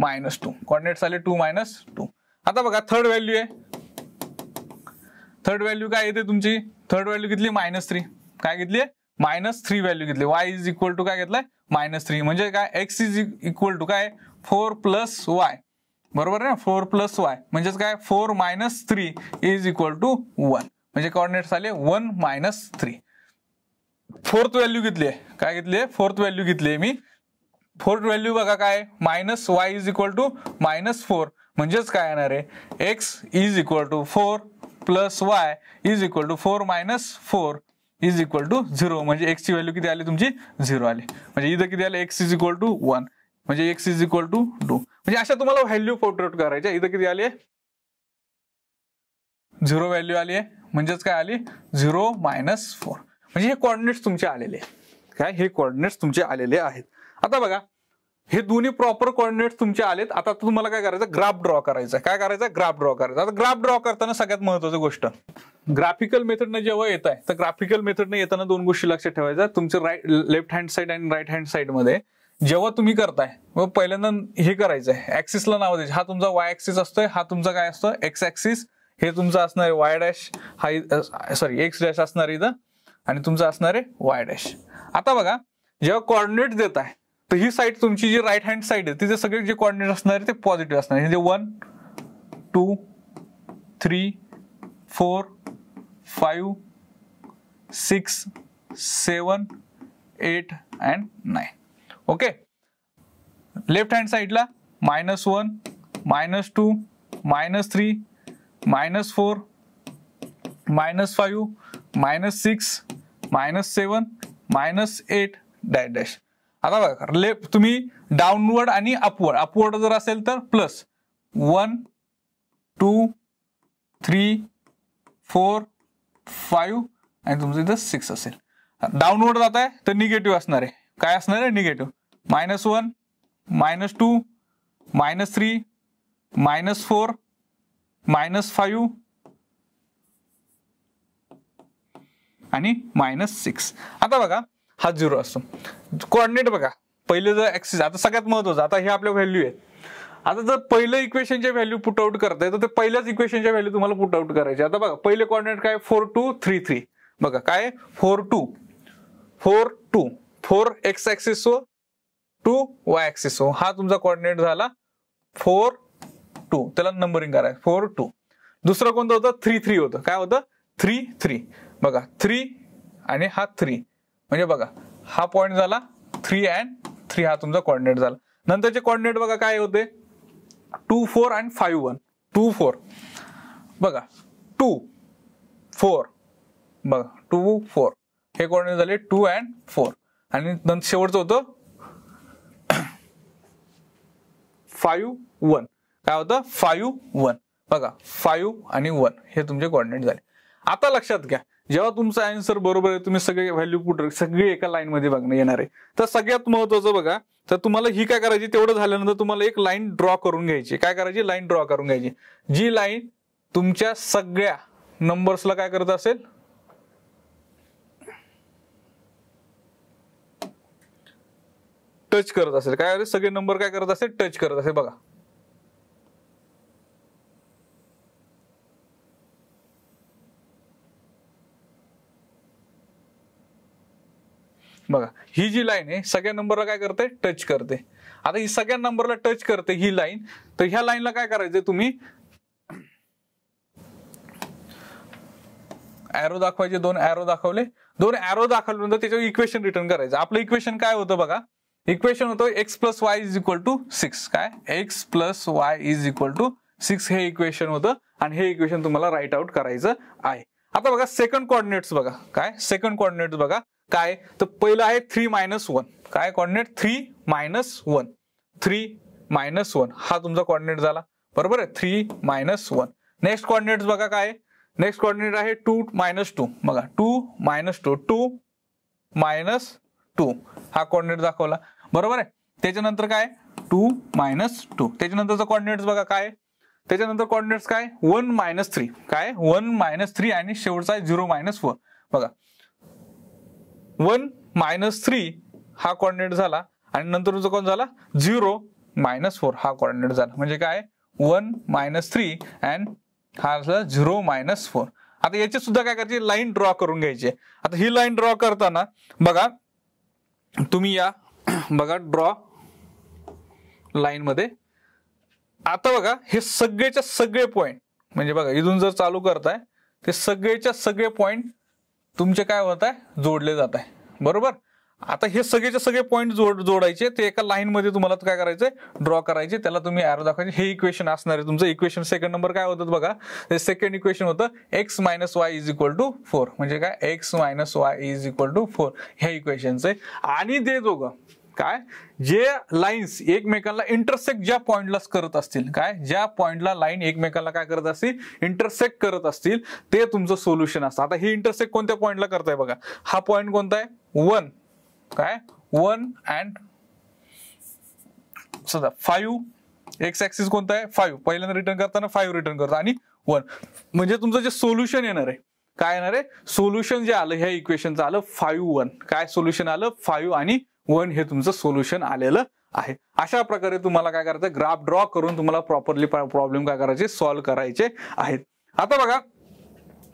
मायनस टू कॉर्डिनेट्स आले टू मायनस टू आता बघा थर्ड व्हॅल्यू आहे थर्ड व्हॅल्यू काय येते तुमची थर्ड व्हॅल्यू घेतली मायनस थ्री काय घेतली मायनस थ्री व्हॅल्यू घेतली वाय इज इक्वल टू काय घेतलाय मायनस थ्री म्हणजे काय एक्स इज इक्वल टू काय फोर प्लस वाय बरोबर आहे फोर प्लस वाय म्हणजेच काय four minus three is equal to one म्हणजे कॉर्डिनेट्स आले one minus three fourth value घेतली आहे काय घेतली आहे फोर्थ व्हॅल्यू घेतली आहे मी फोर्थ व्हॅल्यू बघा काय minus y is equal to minus four म्हणजेच काय येणार आहे x is equal to four plus y is equal to four minus four is equal to zero म्हणजे एक्सची व्हॅल्यू किती आली तुमची झिरो आली म्हणजे इथं किती आले x is equal to one म्हणजे x is equal to two म्हणजे अशा तुम्हाला व्हॅल्यू पोर्ट्रेट करायच्या इथं किती आली आहे झिरो व्हॅल्यू आली आहे म्हणजेच काय आली झिरो मायनस फोर म्हणजे हे कॉर्डिनेट्स तुमचे आलेले काय हे कॉर्डिनेट्स तुमचे आलेले आहेत आता बघा हे दोन्ही प्रॉपर कॉर्डिनेट्स तुमचे आलेत आता तुम्हाला काय करायचं ग्राफ ड्रॉ करायचा काय करायचं ग्राफ ड्रॉ करायचा आता ग्राफ ड्रॉ करताना सगळ्यात महत्वाची गोष्ट ग्राफिकल मेथडनं जेव्हा येत आहे तर ग्राफिकल मेथडनं येताना दोन गोष्टी लक्षात ठेवायच्या तुमचं राईट लेफ्ट हँड साईड आणि राईट हँड मध्ये जेव्हा तुम्ही करताय व पहिल्यांदा हे करायचं आहे ऍक्सिसला नाव द्यायचं हा तुमचा वाय ऍक्सिस असतोय हा तुमचा काय असतो एक्स ऍक्सिस हे तुमचं असणार आहे वाय डॅश हा सॉरी एक्स डॅश असणार इथं आणि तुमचं असणार आहे वाय डॅश आता बघा जेव्हा कॉर्डिनेट देत आहे तर ही साईड तुमची जी राईट हँड साईड आहे तिथे सगळे जे कॉर्डिनेट असणार आहे ते पॉझिटिव्ह असणार म्हणजे one two three four five six seven eight and nine okay left hand साईडला minus one minus two minus three minus four minus five minus six minus seven minus eight dash dash आता बघा left तुम्ही downward आणि upward upward जर असेल तर plus one two three four five आणि तुमचं इथं सिक्स असेल डाऊनवर्ड जात आहे तर निगेटिव्ह असणार आहे काय असणार आहे negative minus one minus two minus three minus four minus five आणि मायनस सिक्स आता बघा हा झिरो असतो कोऑर्डिनेट बघा पहिले जर ऍक्सिस आता सगळ्यात महत्वाचं आता हे आपल्या व्हॅल्यू आहे आता जर पहिलं इक्वेशनच्या व्हॅल्यू पुट आउट करताय तर ते पहिल्याच इक्वेशनच्या व्हॅल्यू तुम्हाला पुट आउट करायचे आता बघा पहिले कॉर्डिनेट काय फोर टू थ्री थ्री बघा काय four two four two four x axis व टू वाय ऍक्सिस व हा तुमचा कॉर्डिनेट झाला फोर टू त्याला नंबरिंग करायचं फोर टू दुसरं कोणतं होतं थ्री थ्री होतं काय होतं थ्री थ्री बघा थ्री आणि हा थ्री म्हणजे बघा हा पॉईंट झाला थ्री अँड थ्री हा तुमचा कॉर्डिनेट झाला नंतरचे कॉर्डिनेट बघा काय होते two four and five one two four बघा टू फोर बघा टू फोर हे कॉर्डिनेट झाले टू अँड फोर आणि नंतर शेवटचं होतं फायू वन काय होतं फायू वन बघा फायू आणि वन हे तुमचे कॉर्डिनेट झाले आता लक्षात घ्या जेव्हा तुमचा आन्सर बरोबर आहे तुम्ही सगळे व्हॅल्यू कुठे सगळी एका लाईन मध्ये बघणं येणार आहे तर सगळ्यात महत्वाचं बघा तर तुम्हाला ही काय करायची तेवढं झाल्यानंतर तुम्हाला एक लाईन ड्रॉ करून घ्यायची काय करायची लाईन ड्रॉ करून घ्यायची जी लाईन तुमच्या सगळ्या नंबर्सला काय करत असेल टच करत असेल काय अरे सगळे नंबर काय करत असेल टच करत असेल बघा बघा ही जी लाईन आहे सगळ्या नंबरला काय करते टच करते आता ही सगळ्या नंबरला टच करते ही लाईन तर ह्या लाईनला काय करायचं तुम्ही एरो दाखवायचे दोन एरो दाखवले दोन एरो दाखवल्यानंतर त्याच्यावर इक्वेशन रिटर्न करायचं आपलं इक्वेशन काय होतं बघा इक्वेशन होतं x plus y is equal to six काय x plus y is equal to six हे इक्वेशन होतं आणि हे इक्वेशन तुम्हाला राईट आउट करायचं आहे आता बघा सेकंड कॉर्डिनेट्स बघा काय सेकंड कॉर्डिनेट्स बघा काय तर पहिलं आहे थ्री मायनस वन काय coordinate three minus one three minus one हा तुमचा कॉर्डिनेट झाला बरोबर आहे three minus one next coordinates बघा काय नेक्स्ट कॉर्डिनेट आहे टू मायनस टू बघा two minus two two minus two हा कॉर्डिनेट दाखवला बरोबर आहे त्याच्यानंतर काय टू मायनस टू त्याच्यानंतरचं कॉर्डिनेट्स बघा काय त्याच्यानंतर कॉर्डिनेट्स काय वन मायनस थ्री काय वन मायनस थ्री आणि शेवटचा आहे झिरो मायनस फोर बघा वन मायनस थ्री हा कॉर्डिनेट झाला आणि नंतर कोण झाला झिरो मायनस फोर हा कॉर्डिनेट झाला म्हणजे काय वन मायनस थ्री अँड हा झाला झिरो मायनस फोर आता याची सुद्धा काय करायची लाईन ड्रॉ करून घ्यायची आता ही लाईन ड्रॉ करताना बघा तुम्ही या *clears throat* बघा ड्रॉ लाईनमध्ये आता बघा हे सगळेच्या सगळे पॉईंट म्हणजे बघा इथून जर चालू करताय ते सगळेच्या सगळे पॉईंट तुमचे काय होत आहे जोडले जात आहे बरोबर आता हे सगळेचे सगळे पॉईंट जोड जोडायचे ते एका लाईनमध्ये तुम्हाला काय करायचंय ड्रॉ करायचे त्याला तुम्ही एरो दाखवायचे हे इक्वेशन असणार आहे तुमचं इक्वेशन सेकंड नंबर काय होतं बघा ते सेकंड इक्वेशन होतं x minus y is equal to four म्हणजे काय x minus y is equal to four ह्या इक्वेशनचे आणि ते दोघं काय जे लाईन्स एकमेकांना इंटरसेक्ट ज्या पॉइंटला करत असतील काय ज्या पॉइंटला लाईन एकमेकांना काय करत असतील इंटरसेक्ट करत असतील ते तुमचं सोल्युशन असतं आता ही इंटरसेक्ट कोणत्या पॉइंटला करताय बघा हा पॉइंट कोणता आहे वन काय वन अँड समजा फाईव्ह एक्स ऍक्सिस कोणता आहे फाईव्ह पहिल्यांदा रिटर्न करताना फाईव्ह रिटर्न करतो आणि वन म्हणजे तुमचं जे सोल्युशन येणार आहे काय येणार आहे सोल्युशन जे आलं ह्या इक्वेशनचं आलं फाईव्ह वन काय सोल्युशन आलं फाईव्ह आणि वन हे तुमचं सोल्युशन आलेलं आहे अशा प्रकारे तुम्हाला काय करायचं ग्राफ ड्रॉ करून तुम्हाला प्रॉपरली प्रॉब्लेम काय करायचे सॉल्व्ह करायचे आहेत आता बघा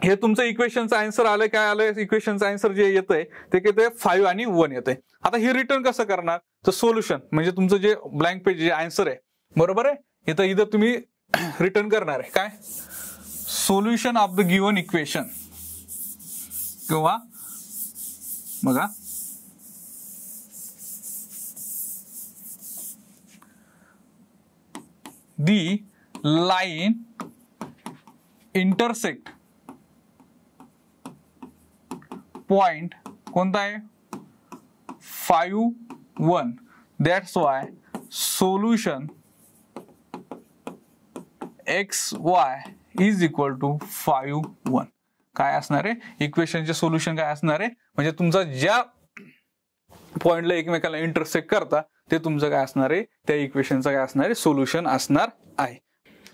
हे तुमचं इक्वेशनचं आन्सर आलंय काय आलंय इक्वेशनचं आन्सर जे येतंय ते किती फाईव्ह आणि वन येतंय आता हे रिटर्न कसं करणार तर सोल्युशन म्हणजे तुमचं जे ब्लँक पेज जे आन्सर आहे बरोबर आहे इथं इथं तुम्ही रिटर्न *clears throat* करणार आहे काय solution of the given equation किंवा बघा the line intersect पॉइंट कोणता आहे five one that's why solution x y is equal to five one काय असणार आहे चे सोल्युशन काय असणार आहे म्हणजे तुमचा ज्या पॉइंटला एकमेकाला इंटरसेक्ट करता ते तुमचं काय असणार आहे त्या इक्वेशनचं काय असणार आहे सोल्युशन असणार आहे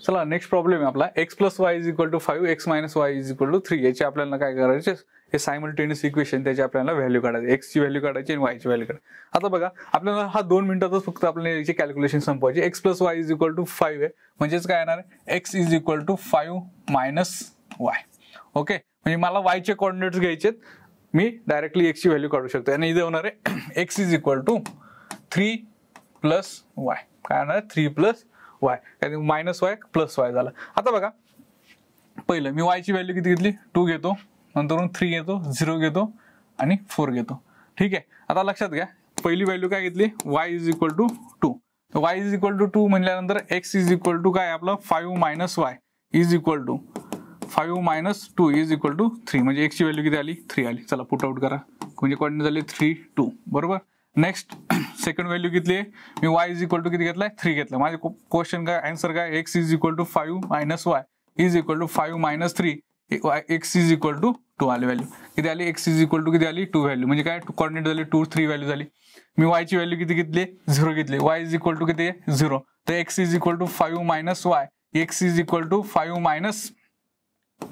चला नेक्स्ट प्रॉब्लेम आहे आपला x plus y is equal to five x minus y is equal to three याचे आपल्याला काय करायचे हे सायमल्टेनियस इक्वेशन त्याची आपल्याला व्हॅल्यू काढायची एक्सची व्हॅल्यू काढायची आणि वायची व्हॅल्यू काढायची आता बघा आपल्याला हा दोन मिनिटातच फक्त आपल्याला याची कॅल्क्युलेशन संपवायची x plus y is equal to five आहे म्हणजेच काय येणार x is equal to five minus y okay म्हणजे मला वायचे कॉर्डिनेट्स घ्यायचे मी डायरेक्टली एक्सची व्हॅल्यू काढू शकतो आणि इथे होणार आहे x is equal to three plus y काय होणार three plus y minus y plus y झाला आता बघा पहिलं मी वायची व्हॅल्यू किती घेतली टू घेतो नंतर थ्री घेतो झिरो घेतो आणि फोर घेतो ठीक आहे आता लक्षात घ्या पहिली व्हॅल्यू काय घेतली y is equal to two y is equal to two म्हटल्यानंतर एक्स इज इक्वल टू काय आपलं five minus y is equal to five minus two is equal to three म्हणजे एक्सची व्हॅल्यू किती आली थ्री आली चला पुट आउट करा म्हणजे कोण झाली थ्री टू बरोबर नेक्स्ट सेकंड व्हॅल्यू घेतली मी वाय इज इक्वल टू किती घेतलाय थ्री घेतला माझे क्वेश्चन काय आन्सर काय x is equal to five minus y is equal to five minus three x is equal to two आली व्हॅल्यू किती आली एक्स इज इक्वल टू किती आली टू व्हॅल्यू म्हणजे काय कॉर्डिनेट झाली टू थ्री व्हॅल्यू झाली मी वायची व्हॅल्यू किती घेतली झिरो घेतली वाय इज इक्वल टू किती झिरो तर x is equal to five minus y x is equal to five minus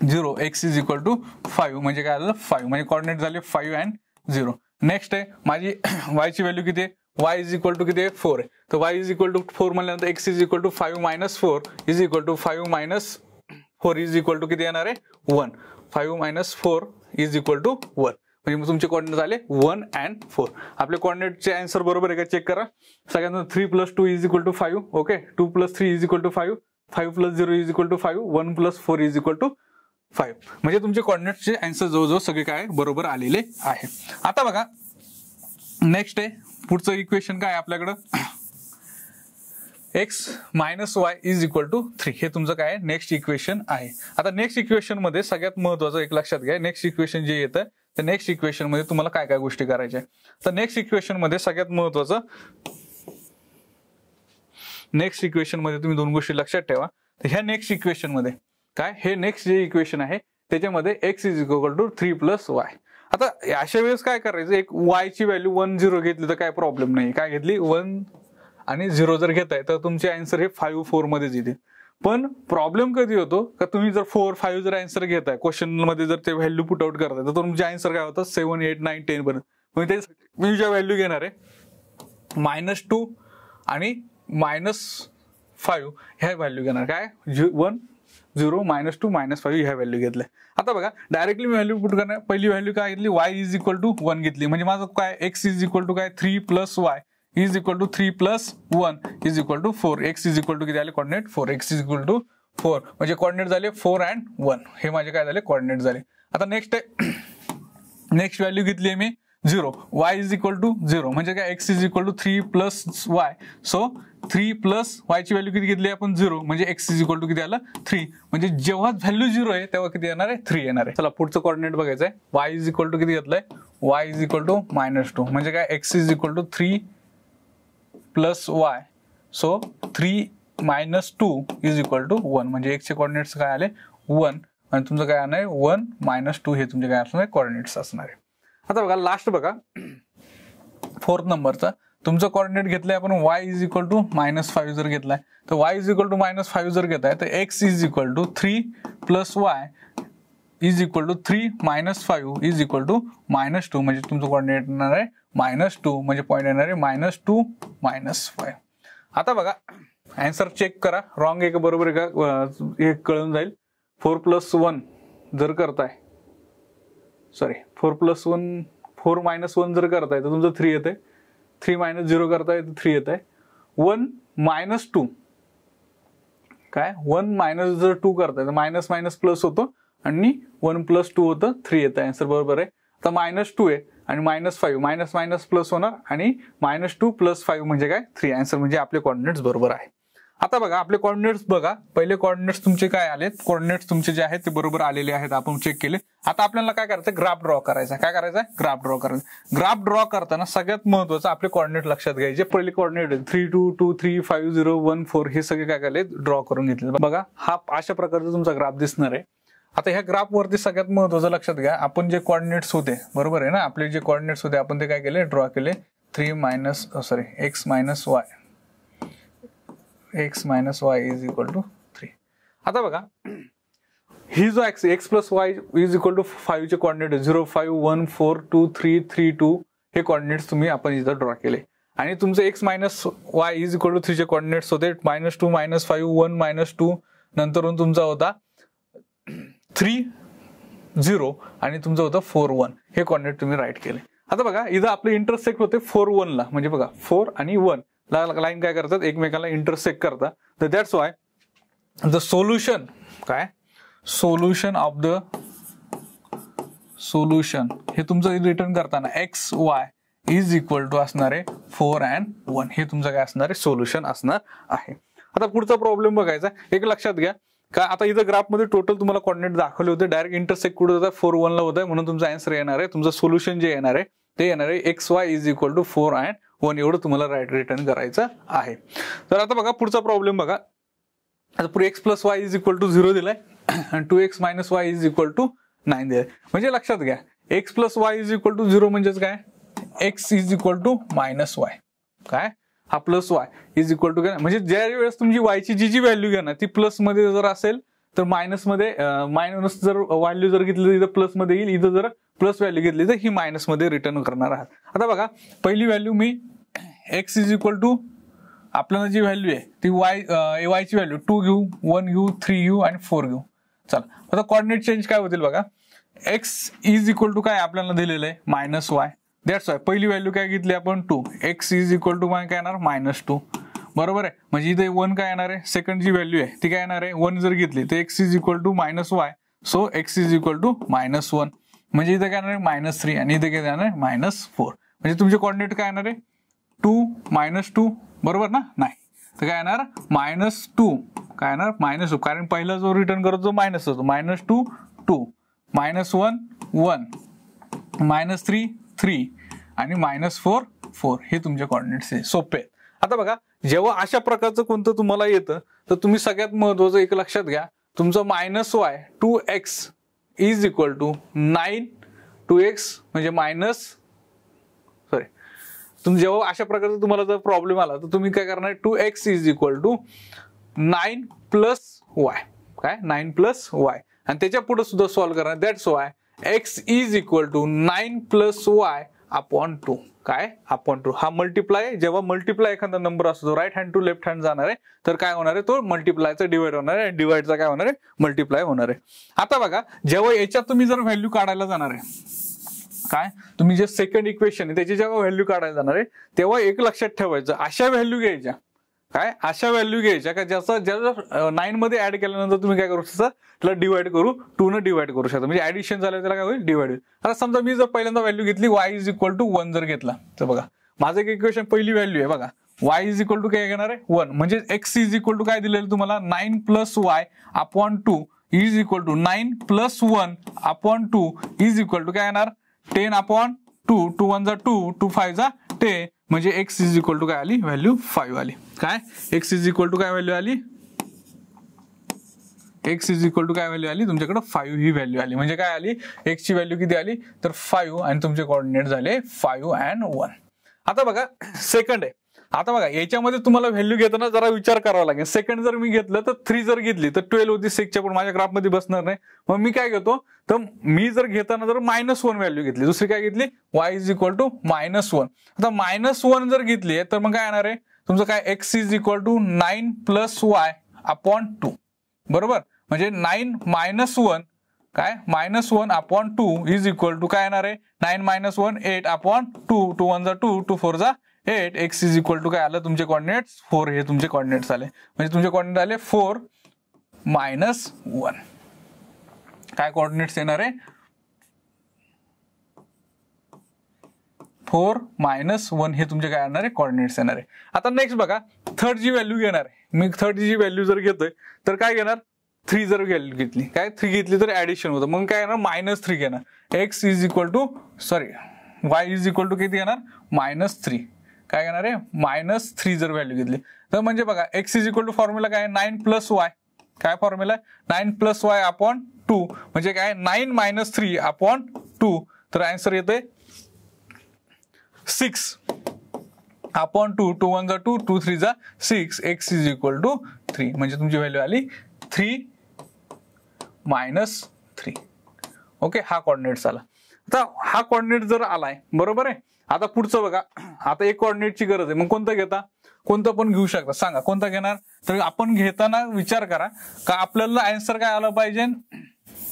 zero x is equal to five म्हणजे काय झालं फाईव्ह म्हणजे कॉर्डिनेट झाले फाईव्ह अँड झिरो नेक्स्ट आहे माझी वायची व्हॅल्यू किती आहे वाय इज इक्वल टू किती आहे फोर आहे तर y is equal to four म्हणल्यानंतर x is equal to five minus four is equal to five minus four is equal to किती येणार आहे one five minus four is equal to one म्हणजे तुमचे कॉर्डिनेट आले one and four आपले कॉर्डिनेटचे answer बरोबर आहे का चेक करा सगळ्यांना three plus two is equal to five okay two plus three is equal to five five plus zero is equal to five one plus four is equal to five म्हणजे तुमचे कॉर्डिनेटचे answer जवळजवळ सगळे काय बरोबर आलेले आहे आता बघा नेक्स्ट आहे पुढचं इक्वेशन काय आपल्याकडं x minus y is equal to three हे तुमचं काय नेक्स्ट इक्वेशन आहे आता नेक्स्ट इक्वेशन मध्ये सगळ्यात महत्वाचं एक लक्षात घ्या नेक्स्ट इक्वेशन जे येतं तर नेक्स्ट इक्वेशन मध्ये तुम्हाला काय काय गोष्टी करायच्या तर नेक्स्ट इक्वेशन मध्ये सगळ्यात महत्वाचं नेक्स्ट इक्वेशन मध्ये तुम्ही दोन गोष्टी लक्षात ठेवा तर ह्या नेक्स्ट इक्वेशन मध्ये काय हे नेक्स्ट जे इक्वेशन आहे त्याच्यामध्ये x is equal to three plus y आता अशा वेळेस काय करायचं एक वायची व्हॅल्यू वन झिरो घेतली तर काय प्रॉब्लेम नाही काय घेतली वन आणि झिरो जर घेताय तर तुमचे आन्सर हे फोर मध्येच येते पण प्रॉब्लेम कधी होतो का तुम्ही जर फोर फायव्ह जर आन्सर घेताय क्वेश्चन मध्ये जर ते व्हॅल्यू पुट आउट करताय तर तुमचे आन्सर काय होतं सेव्हन एट नाईन टेन पर्यंत म्हणजे मी ज्या व्हॅल्यू घेणार आहे मायनस टू आणि मायनस फायव्ह ह्या व्हॅल्यू घेणार काय one zero minus two minus five ह्या व्हॅल्यू घेतल्या आता बघा डायरेक्टली मी व्हॅल्यू पुट करणार पहिली व्हॅल्यू काय घेतली y is equal to one घेतली म्हणजे माझं काय एक्स इज इक्वल टू काय three plus y is equal to three plus one is equal to four x is equal to किती आले coordinate four x is equal to four म्हणजे coordinate झाले four and one हे माझे काय झाले coordinate झाले आता नेक्स्ट नेक्स्ट व्हॅल्यू घेतली मी zero y is equal to zero म्हणजे काय x is equal to three plus y so three plus y ची व्हॅल्यू किती घेतली आपण झिरो म्हणजे एक्स इज इक्वल टू किती आलं थ्री म्हणजे जेव्हा व्हॅल्यू झिरो आहे तेव्हा किती येणार आहे थ्री येणार आहे चला पुढचं कॉर्डिनेट बघायचं आहे वाय इज इक्वल टू किती घेतलंय y is equal to minus two म्हणजे काय x is equal to three plus y so three minus two is equal to one म्हणजे एक्सचे कॉर्डिनेट्स काय आले वन आणि तुमचं काय आणणार आहे वन मायनस टू हे तुमचे काय असणार आहे कॉर्डिनेट्स असणार आहे आता बघा लास्ट बघा फोर्थ नंबरचा तुमचं कॉर्डिनेट घेतलंय आपण y is equal to minus five जर घेतलाय तर y is equal to minus five जर घेत आहे तर x is equal to three plus y is equal to three minus five is equal to minus two म्हणजे तुमचं कॉर्डिनेट येणार आहे मायनस टू म्हणजे पॉईंट येणार आहे मायनस टू मायनस फाईव्ह आता बघा अँसर चेक करा रॉंग एक बरोबर का एक कळून जाईल फोर प्लस वन जर करताय sorry four plus one four minus one जर करताय तर तुमचं थ्री येत आहे थ्री मायनस झिरो करताय तर थ्री येत आहे वन मायनस टू काय वन मायनस जर टू करताय तर मायनस मायनस प्लस होतो आणि वन प्लस टू होतं थ्री येत आहे आन्सर बरोबर आहे आता मायनस टू आहे आणि minus five minus minus plus होणार आणि मायनस टू प्लस फाईव्ह म्हणजे काय थ्री आन्सर म्हणजे आपले कॉर्डिनेट्स बरोबर आहे आता बघा आपले कॉर्डिनेट्स बघा पहिले कॉर्डिनेट्स तुमचे काय आलेत कॉर्डिनेट्स तुमचे जे आहेत ते बरोबर आलेले आहेत आपण चेक केले आता आपल्याला काय करायचं ग्राफ ड्रॉ करायचा काय करायचं ग्राफ ड्रॉ करायचा ग्राफ ड्रॉ करताना सगळ्यात महत्वाचं आपले कॉर्डिनेट लक्षात घ्यायचे पहिले coordinate three two two three five zero one four हे सगळे काय केले ड्रॉ करून घेतले बघा हा अशा प्रकारचा तुमचा ग्राफ दिसणार आहे आता ह्या ग्राफ वरती सगळ्यात महत्वाचं लक्षात घ्या आपण जे कॉर्डिनेट्स होते बरोबर आहे ना आपले जे कॉर्डिनेट्स होते आपण ते काय केले ड्रॉ केले three minus sorry x minus y x minus y is equal to three आता बघा ही जो x x plus y is equal to फाईव्हचे coordinate zero five one four two three three two हे कॉर्डिनेट्स तुम्ही आपण इथं ड्रॉ केले आणि तुमचे x minus y is equal to थ्रीचे कॉर्डिनेट्स होते minus two minus five one minus two नंतरून तुमचा होता थ्री झिरो आणि तुमचं होतं फोर वन हे कॉर्डिनेट तुम्ही राईट केले आता बघा इथं आपले इंटरसेक्ट होते फोर वनला म्हणजे बघा फोर आणि वन लाईन काय करतात एकमेकाला इंटरसेक्ट करतात तर दॅट्स वाय द सोल्युशन काय सोल्युशन ऑफ द सोल्युशन हे तुमचं रिटर्न करताना x y is equal to असणार आहे फोर अँड वन हे तुमचं काय असणार आहे सोल्युशन असणार आहे आता पुढचा प्रॉब्लेम बघायचा एक लक्षात घ्या का आता इथं ग्राफमध्ये टोटल तुम्हाला कॉर्डिनेट दाखवले होते डायरेक्ट इंटरसेक्ट कुठे होता फोर वनला होता म्हणून तुमचा आन्सर येणार आहे तुमचं सोल्युशन जे येणार आहे ते येणार आहे x y is equal to four and one एवढं तुम्हाला राईट रिटर्न करायचं आहे तर आता बघा पुढचा प्रॉब्लेम बघा आता x plus y is equal to zero दिलाय आणि two x minus y is equal to nine दिलाय म्हणजे लक्षात घ्या x plus y is equal to zero म्हणजेच काय x is equal to minus y काय हा plus y is equal to काय म्हणजे ज्या वेळेस तुमची वायची जी जी व्हॅल्यू घ्या ना ती प्लस मध्ये जर असेल तर मायनस मध्ये मायनस जर व्हॅल्यू जर घेतली तर इथं प्लस मध्ये येईल इथं जर प्लस व्हॅल्यू घेतली तर ही मायनसमध्ये रिटर्न करणार आहात आता बघा पहिली व्हॅल्यू मी एक्स इज इक्वल टू आपल्याला जी व्हॅल्यू आहे ती वाय ए वायची व्हॅल्यू टू घेऊ वन घेऊ थ्री घेऊ आणि फोर घेऊ चला आता कॉर्डिनेट चेंज काय होतील बघा एक्स इज इक्वल टू काय आपल्याला दिलेलं आहे मायनस वाय दॅट्स वाय पहिली व्हॅल्यू काय घेतली आपण two x is equal to काय येणार मायनस टू बरोबर आहे म्हणजे इथे वन काय येणार आहे सेकंड जी व्हॅल्यू आहे ती काय येणार आहे वन जर घेतली तर x is equal to minus y so x is equal to minus one म्हणजे इथे काय येणार आहे मायनस थ्री आणि इथे काय येणार आहे मायनस फोर म्हणजे तुमचे कॉर्डिनेट काय येणार आहे टू मायनस टू बरोबर ना नाही तर काय येणार मायनस टू काय येणार मायनस टू कारण पहिला जो रिटर्न करतो तो मायनस होतो minus two two minus one one minus three three आणि मायनस फोर फोर हे तुमचे कॉर्डिनेट्स आहे सोपे आता बघा जेव्हा अशा प्रकारचं कोणतं तुम्हाला येतं तर तुम्ही सगळ्यात महत्वाचं एक लक्षात घ्या तुमचं minus y two x is equal to nine two x म्हणजे मायनस सॉरी तुम जेव्हा अशा प्रकारचा तुम्हाला जर प्रॉब्लेम आला तर तुम्ही काय करणार two x is equal to nine plus y काय नाईन प्लस वाय आणि त्याच्या पुढे सुद्धा सॉल्व्ह करणार that's Y x is equal to nine plus y upon two काय अपॉन टू हा मल्टिप्लाय जेव्हा मल्टिप्लाय एखादा नंबर असतो right hand to left hand जाणार आहे तर काय होणार आहे तो मल्टिप्लायचा डिवाइड होणार आहे डिवाइडचा काय होणार आहे मल्टिप्लाय होणार आहे आता बघा जेव्हा याच्यात तुम्ही जर व्हॅल्यू काढायला जाणार आहे काय तुम्ही जे सेकंड इक्वेशन आहे त्याची जेव्हा व्हॅल्यू काढायला जाणार आहे तेव्हा एक लक्षात ठेवायचं अशा व्हॅल्यू घ्यायच्या काय अशा व्हॅल्यू घ्यायच्या का ज्याचा ज्याचा नाईन मध्ये ऍड केल्यानंतर तुम्ही काय करू शकता त्याला डिवाइड करू टू न डिवाइड करू शकता म्हणजे ऍडिशन झालं त्याला काय होईल डिवाइड होईल आता समजा मी जर पहिल्यांदा व्हॅल्यू घेतली y is equal to one जर घेतला तर बघा माझं एक इक्वेशन पहिली व्हॅल्यू आहे बघा वाय इज इक्वल टू काय घेणार आहे वन म्हणजे एक्स इज इक्वल टू काय दिलेलं तुम्हाला nine plus y upon two is equal to nine plus one upon two is equal to काय येणार ten upon two two one जा टू टू फाय जा टे म्हणजे एक्स इज इक्वल टू काय आली व्हॅल्यू फाईव्ह आली काय x is equal to काय व्हॅल्यू आली एक्स इज इक्वल टू काय व्हॅल्यू आली तुमच्याकडे फाईव्ह ही व्हॅल्यू आली म्हणजे काय आली एक्सची व्हॅल्यू किती आली तर फाईव्ह आणि तुमचे कॉर्डिनेट झाले फाईव्ह अँड वन आता बघा सेकंड आहे आता बघा याच्यामध्ये तुम्हाला व्हॅल्यू घेताना जरा विचार करावा लागेल सेकंड जर मी घेतलं तर थ्री जर घेतली तर ट्वेल्व होती सिक्सच्या पण माझ्या ग्राफमध्ये बसणार नाही मग मी काय घेतो तर मी जर घेताना जर मायनस वन व्हॅल्यू घेतली दुसरी काय घेतली y is equal to minus one आता मायनस वन जर घेतली तर मग काय येणार आहे तुमचं काय x is equal to nine plus y upon two बरोबर म्हणजे नाईन मायनस वन काय minus one upon two is equal to काय येणार आहे nine minus one eight upon two two one जा टू टू फोर जा eight x is equal to काय आलं तुमचे कॉर्डिनेट्स फोर हे तुमचे कॉर्डिनेट्स आले म्हणजे तुमचे कॉर्डिनेट आले फोर मायनस वन काय कॉर्डिनेट्स येणार आहे फोर मायनस वन हे तुमचे काय येणार आहे कॉर्डिनेट्स येणार आहे आता नेक्स्ट बघा थर्ड जी व्हॅल्यू घेणार आहे मी थर्ड जी व्हॅल्यू जर घेतोय तर काय घेणार थ्री जर व्हॅल्यू घेतली काय थ्री घेतली तर ऍडिशन होतं मग काय येणार मायनस थ्री घेणार x is equal to sorry y is equal to किती येणार मायनस थ्री काय करणार आहे मायनस थ्री जर व्हॅल्यू घेतली तर म्हणजे बघा x is equal to formula काय नाईन प्लस वाय काय फॉर्म्युला आहे nine plus y upon two म्हणजे काय nine minus three upon two तर आन्सर येते six upon two two one जा टू टू थ्री जा six x is equal to three म्हणजे तुमची व्हॅल्यू आली थ्री मायनस थ्री ओके हा कॉर्डिनेट आला आता हा कॉर्डिनेट जर आलाय बरोबर आहे आता पुढचं बघा आता एक कॉर्डिनेटची गरज आहे मग कोणतं घेता कोणतं पण घेऊ शकता सांगा कोणता घेणार तर आपण घेताना विचार करा का आपल्याला आन्सर काय आलं पाहिजे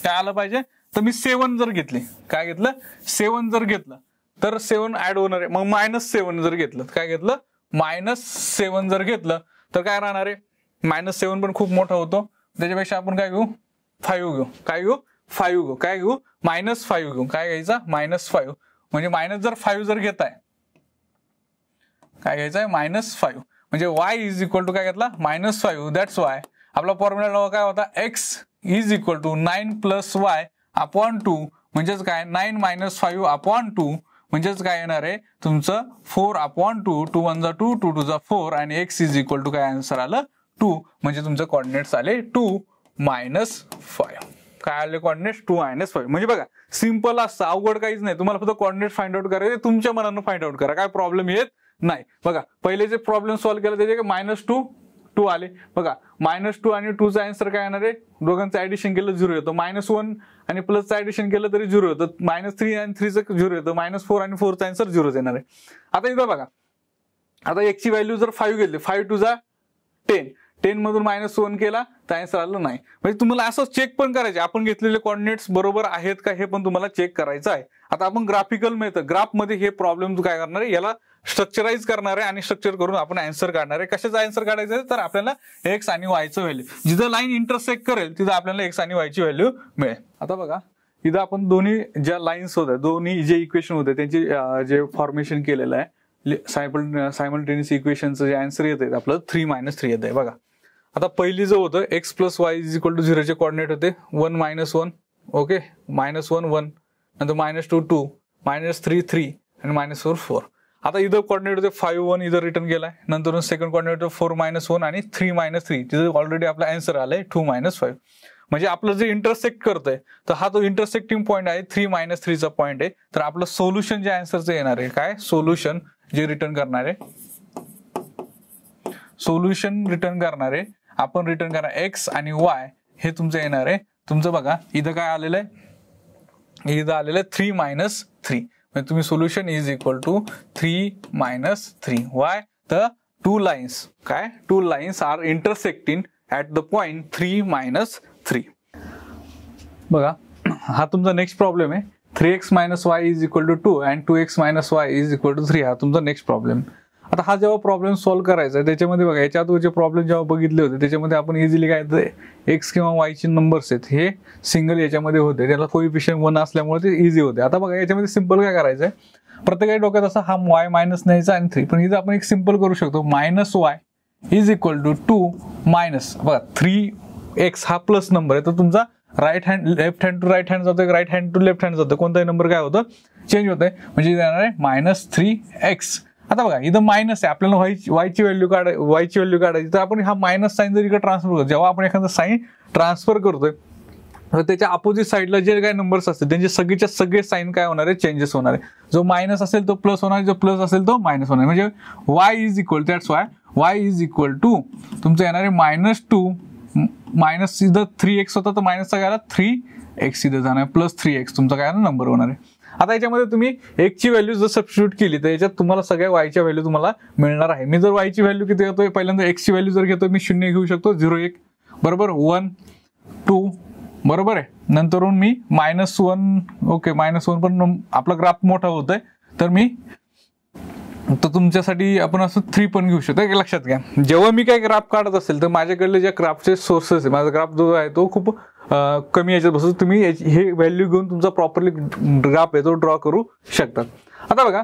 काय आलं पाहिजे तर मी सेवन जर घेतले काय घेतलं सेवन जर घेतलं तर सेवन ऍड होणार आहे मग मायनस सेवन जर घेतलं काय घेतलं मायनस सेवन जर घेतलं तर काय राहणार आहे मायनस सेवन पण खूप मोठा होतो त्याच्यापेक्षा आपण काय घेऊ फाईव्ह घेऊ काय घेऊ फाईव्ह घेऊ काय घेऊ मायनस फाईव्ह घेऊ काय घ्यायचा मायनस फाईव्ह म्हणजे मायनस जर फाईव्ह जर घेताय काय घ्यायचं आहे मायनस फाईव्ह म्हणजे वाय इज इक्वल टू काय घेतला मायनस फाईव्ह दॅट्स वाय आपला फॉर्म्युला काय होता x is equal to nine plus y upon two म्हणजेच काय nine minus five upon two म्हणजेच काय येणार आहे तुमचं four upon two two one जा टू टू टू जा फोर आणि एक्स इज इक्वल टू काय आन्सर आलं टू म्हणजे तुमचं कॉर्डिनेट्स आले टू मायनस फाईव्ह काय आले कॉर्डिनेट्स टू मायनस फाईव्ह म्हणजे बघा सिम्पल असतं अवघड काहीच नाही तुम्हाला फक्त कॉर्डिनेट फाइंड आउट करायचे तुमच्या मनानं फाइंड आउट करा काय प्रॉब्लेम येत नाही बघा पहिले जे प्रॉब्लेम सॉल्व्ह केला त्याचे मायनस टू टू आले बघा मायनस टू आणि टूचा आन्सर काय येणार आहे दोघांचं ऍडिशन केलं झिरो येतो मायनस वन आणि प्लसचं ऍडिशन केलं तरी झिरो येतं मायनस थ्री आणि थ्रीचं झिरो येतं मायनस फोर आणि फोरचा आन्सर झिरोच येणार आहे आता इथं बघा आता एकची व्हॅल्यू जर फाईव्ह गेली फाईव्ह टू जा टेन टेन मधून मायनस वन केला तर आन्सर आलं नाही म्हणजे तुम्हाला असं चेक पण करायचे आपण घेतलेले कॉर्डिनेट्स बरोबर आहेत का हे पण तुम्हाला चेक करायचं आहे आता आपण ग्राफिकल मिळतं ग्राफमध्ये हे प्रॉब्लेम तू काय करणार आहे याला स्ट्रक्चराईज करणार आहे आणि स्ट्रक्चर करून आपण आन्सर काढणार आहे कशाचा आन्सर काढायचं तर आपल्याला एक्स आणि वायचं व्हॅल्यू जिथं लाईन इंटरसेक्ट करेल तिथं आपल्याला एक्स आणि वायची व्हॅल्यू मिळेल आता बघा इथं आपण दोन्ही ज्या लाईन्स होत्या दोन्ही जे इक्वेशन होते त्यांची जे फॉर्मेशन केलेलं आहे सायमल सायमल्टेनियस इक्वेशनचं जे आन्सर येत आहे आपलं थ्री मायनस थ्री येत आहे बघा आता पहिली जो होतं x plus y is equal to झिरोचे कॉर्डिनेट होते one minus one okay minus one one नंतर minus two two minus three three आणि मायनस फोर फोर आता इथं कॉर्डिनेट होते फाईव्ह वन इथं रिटर्न गेलाय नंतर सेकंड कॉर्डिनेट होतं फोर मायनस वन आणि थ्री मायनस थ्री तिथं ऑलरेडी आपला आन्सर आलाय टू मायनस फाईव्ह म्हणजे आपलं जे इंटरसेक्ट करतंय तर हा तो इंटरसेक्टिंग पॉईंट आहे थ्री मायनस थ्रीचा पॉईंट आहे तर आपलं सोल्युशन जे आन्सरचं येणार आहे काय सोल्युशन जे रिटर्न करणार आहे सोल्युशन रिटर्न करणार आहे आपण रिटर्न करा एक्स आणि वाय हे तुमचं येणार आहे तुमचं बघा इथं काय आलेलं आहे इथं आलेलं आहे थ्री मायनस थ्री म्हणजे तुम्ही solution is equal to three minus three y तर टू लाईन्स काय two lines are intersecting at the point three minus three बघा हा तुमचा नेक्स्ट प्रॉब्लेम आहे three x minus y is equal to two and two x minus y is equal to three हा तुमचा next problem आता हा जेव्हा problem solve करायचा आहे त्याच्यामध्ये बघा याच्यात जे प्रॉब्लेम जेव्हा बघितले होते त्याच्यामध्ये आपण इझिली काय होते एक्स किंवा वायचे नंबर्स आहेत हे सिंगल याच्यामध्ये होते त्याला कोईफिशियन वन असल्यामुळे ते इझी होते आता बघा याच्यामध्ये सिम्पल काय करायचं आहे प्रत्येकाच्या डोक्यात असा हा वाय मायनस न्यायचा आणि थ्री पण इथं आपण एक सिम्पल करू शकतो minus y is equal to two minus बघा थ्री एक्स हा प्लस नंबर आहे तर तुमचा right hand left hand to right hand जातो right hand to left hand जातो कोणताही नंबर काय होतं चेंज होत आहे म्हणजे येणार आहे मायनस थ्री एक्स आता बघा इथं मायनस आहे आपल्याला व्हायची वायची व्हॅल्यू काढाय वायची व्हॅल्यू काढायची तर आपण हा मायनस साईन जर इकडे ट्रान्सफर करतो जेव्हा आपण एखादा साईन ट्रान्सफर करतोय तर त्याच्या अपोजिट साईडला जे काही नंबर्स असतील त्यांचे सगळेच्या सगळे साईन काय होणार आहे चेंजेस होणार आहे जो मायनस असेल तो प्लस होणार जो प्लस असेल तो मायनस होणार म्हणजे y is equal that's why y is equal to तुमचं येणार आहे मायनस टू मायनस इथं थ्री एक्स होता तर मायनसचा काय आला थ्री एक्स इथं जाणार प्लस थ्री एक्स तुमचा काय नंबर होणार आहे आता याच्यामध्ये तुम्ही ची व्हॅल्यू जर सबस्टिट्यूट केली तर याच्यात तुम्हाला सगळ्या वायच्या व्हॅल्यू तुम्हाला मिळणार आहे मी जर वायची व्हॅल्यू किती घेतोय पहिल्यांदा एक्सची व्हॅल्यू जर घेतो मी शून्य घेऊ शकतो झिरो एक बरोबर वन टू बरोबर आहे नंतरून मी minus one okay minus one पण आपला ग्राफ मोठा होत आहे तर मी तर तुमच्यासाठी आपण असं थ्री पण घेऊ शकतो लक्षात घ्या जेव्हा मी काही ग्राफ काढत असेल तर माझ्याकडले ज्या ग्राफचे सोर्सेस आहे माझा ग्राफ जो आहे तो खूप कमी याच्यात बसून तुम्ही हे व्हॅल्यू घेऊन तुमचा प्रॉपरली ग्राफ आहे तो ड्रॉ करू शकता आता बघा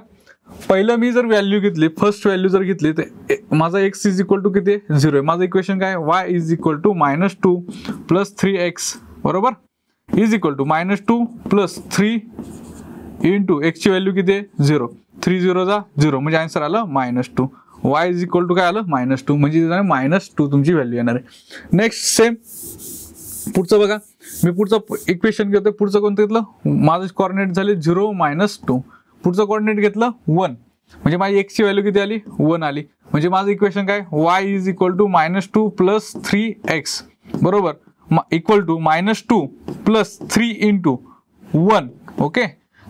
पहिलं मी जर व्हॅल्यू घेतली फर्स्ट व्हॅल्यू जर घेतली तर माझा एक्स इज इक्वल टू किती आहे झिरो आहे माझं इक्वेशन काय y is equal to minus two plus three x बरोबर is equal to minus two plus three into एक्सची व्हॅल्यू किती आहे झिरो थ्री झिरो जा झिरो म्हणजे आन्सर आलं minus two y is equal to काय आलं मायनस टू म्हणजे मायनस टू तुमची व्हॅल्यू येणार आहे नेक्स्ट सेम पुढचं बघा मी पुढचं इक्वेशन घेतो पुढचं कोणतं घेतलं माझं कॉर्डिनेट झाले झिरो मायनस टू पुढचं कॉर्डिनेट घेतलं वन म्हणजे माझी एक्सची व्हॅल्यू किती आली वन आली म्हणजे माझं इक्वेशन काय y is equal to minus two plus three x बरोबर equal to minus two plus three into one okay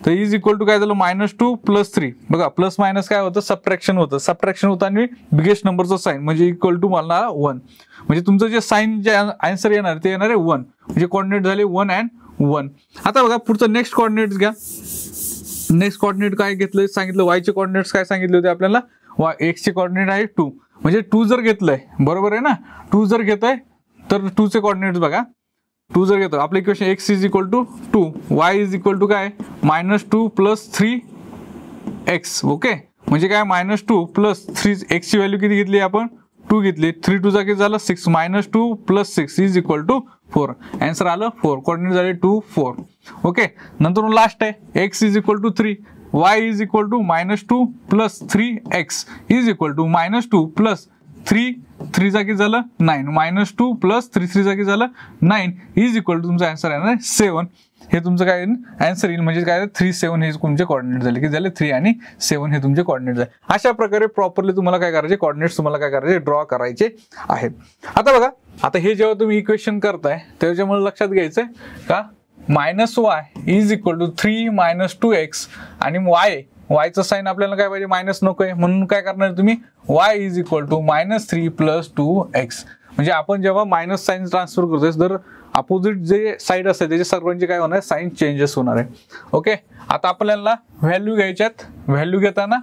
तर इज इक्वल टू काय झालं मायनस टू प्लस थ्री बघा प्लस मायनस काय होतं सबट्रॅक्शन होतं सबट्रॅक्शन होतं आणि बिगेस्ट नंबरचं साईन म्हणजे इक्वल टू मला वन म्हणजे तुमचं जे साईन जे आन्सर येणार ते येणार आहे वन म्हणजे कॉर्डिनेट झाले वन अँड वन आता बघा पुढचं नेक्स्ट कॉर्डिनेट घ्या नेक्स्ट कॉर्डिनेट काय घेतलं सांगितलं वायचे कॉर्डिनेट्स काय सांगितले होते आपल्याला वा एक्सचे कॉर्डिनेट आहे टू म्हणजे टू जर घेतलंय बरोबर आहे ना टू जर घेत आहे तर टूचे कॉर्डिनेट्स बघा टू जर घेतो आपलं equation x is equal to two y is equal to काय minus two plus three x okay म्हणजे काय मायनस टू प्लस थ्री एक्सची व्हॅल्यू किती घेतली आपण टू घेतली थ्री टू जा किती झालं six minus two plus six is equal to four answer आलं फोर कॉर्डिनेट झाले टू फोर ओके नंतर लास्ट आहे x is equal to three y is equal to minus two plus three x is equal to minus two plus three three जागी झालं nine minus two plus three three जागी झालं nine is equal to तुमचा answer आहे ना सेवन हे तुमचं काय आन्सर येईल म्हणजे काय थ्री सेवन हे तुमचे कॉर्डिनेट झाले की झाले थ्री आणि सेवन हे तुमचे कॉर्डिनेट झाले अशा प्रकारे प्रॉपरली तुम्हाला काय करायचे कॉर्डिनेट्स तुम्हाला काय करायचे ड्रॉ करायचे आहेत आता बघा आता हे जेव्हा तुम्ही इक्वेशन करताय त्याच्यामुळे लक्षात घ्यायचं का minus y is equal to three minus two x आणि वाय वायचं साईन आपल्याला काय पाहिजे मायनस नको आहे म्हणून काय करणार तुम्ही y is equal to minus three plus two x म्हणजे आपण जेव्हा मायनस साईन ट्रान्सफर करतोय तर अपोजिट जे साईड असते त्याच्या सर्वांचे काय होणार साईन चेंजेस होणार आहे ओके आता आपल्याला व्हॅल्यू घ्यायच्यात व्हॅल्यू घेताना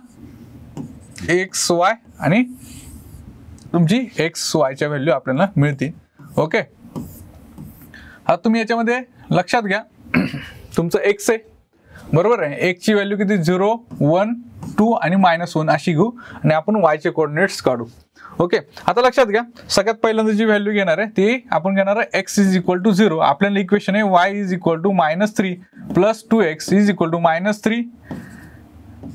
एक्स वाय आणि तुमची एक्स वायच्या व्हॅल्यू आपल्याला मिळतील ओके आता तुम्ही याच्यामध्ये लक्षात घ्या तुमचं एक्स आहे बरोबर आहे एकची व्हॅल्यू किती झिरो वन टू आणि मायनस वन अशी घेऊ आणि आपण वायचे कोऑर्डिनेट्स काढू ओके आता लक्षात घ्या सगळ्यात पहिल्यांदा जी व्हॅल्यू घेणार आहे ती आपण घेणार आहे x is equal to zero आपल्याला इक्वेशन आहे y is equal to minus three plus two x is equal to minus three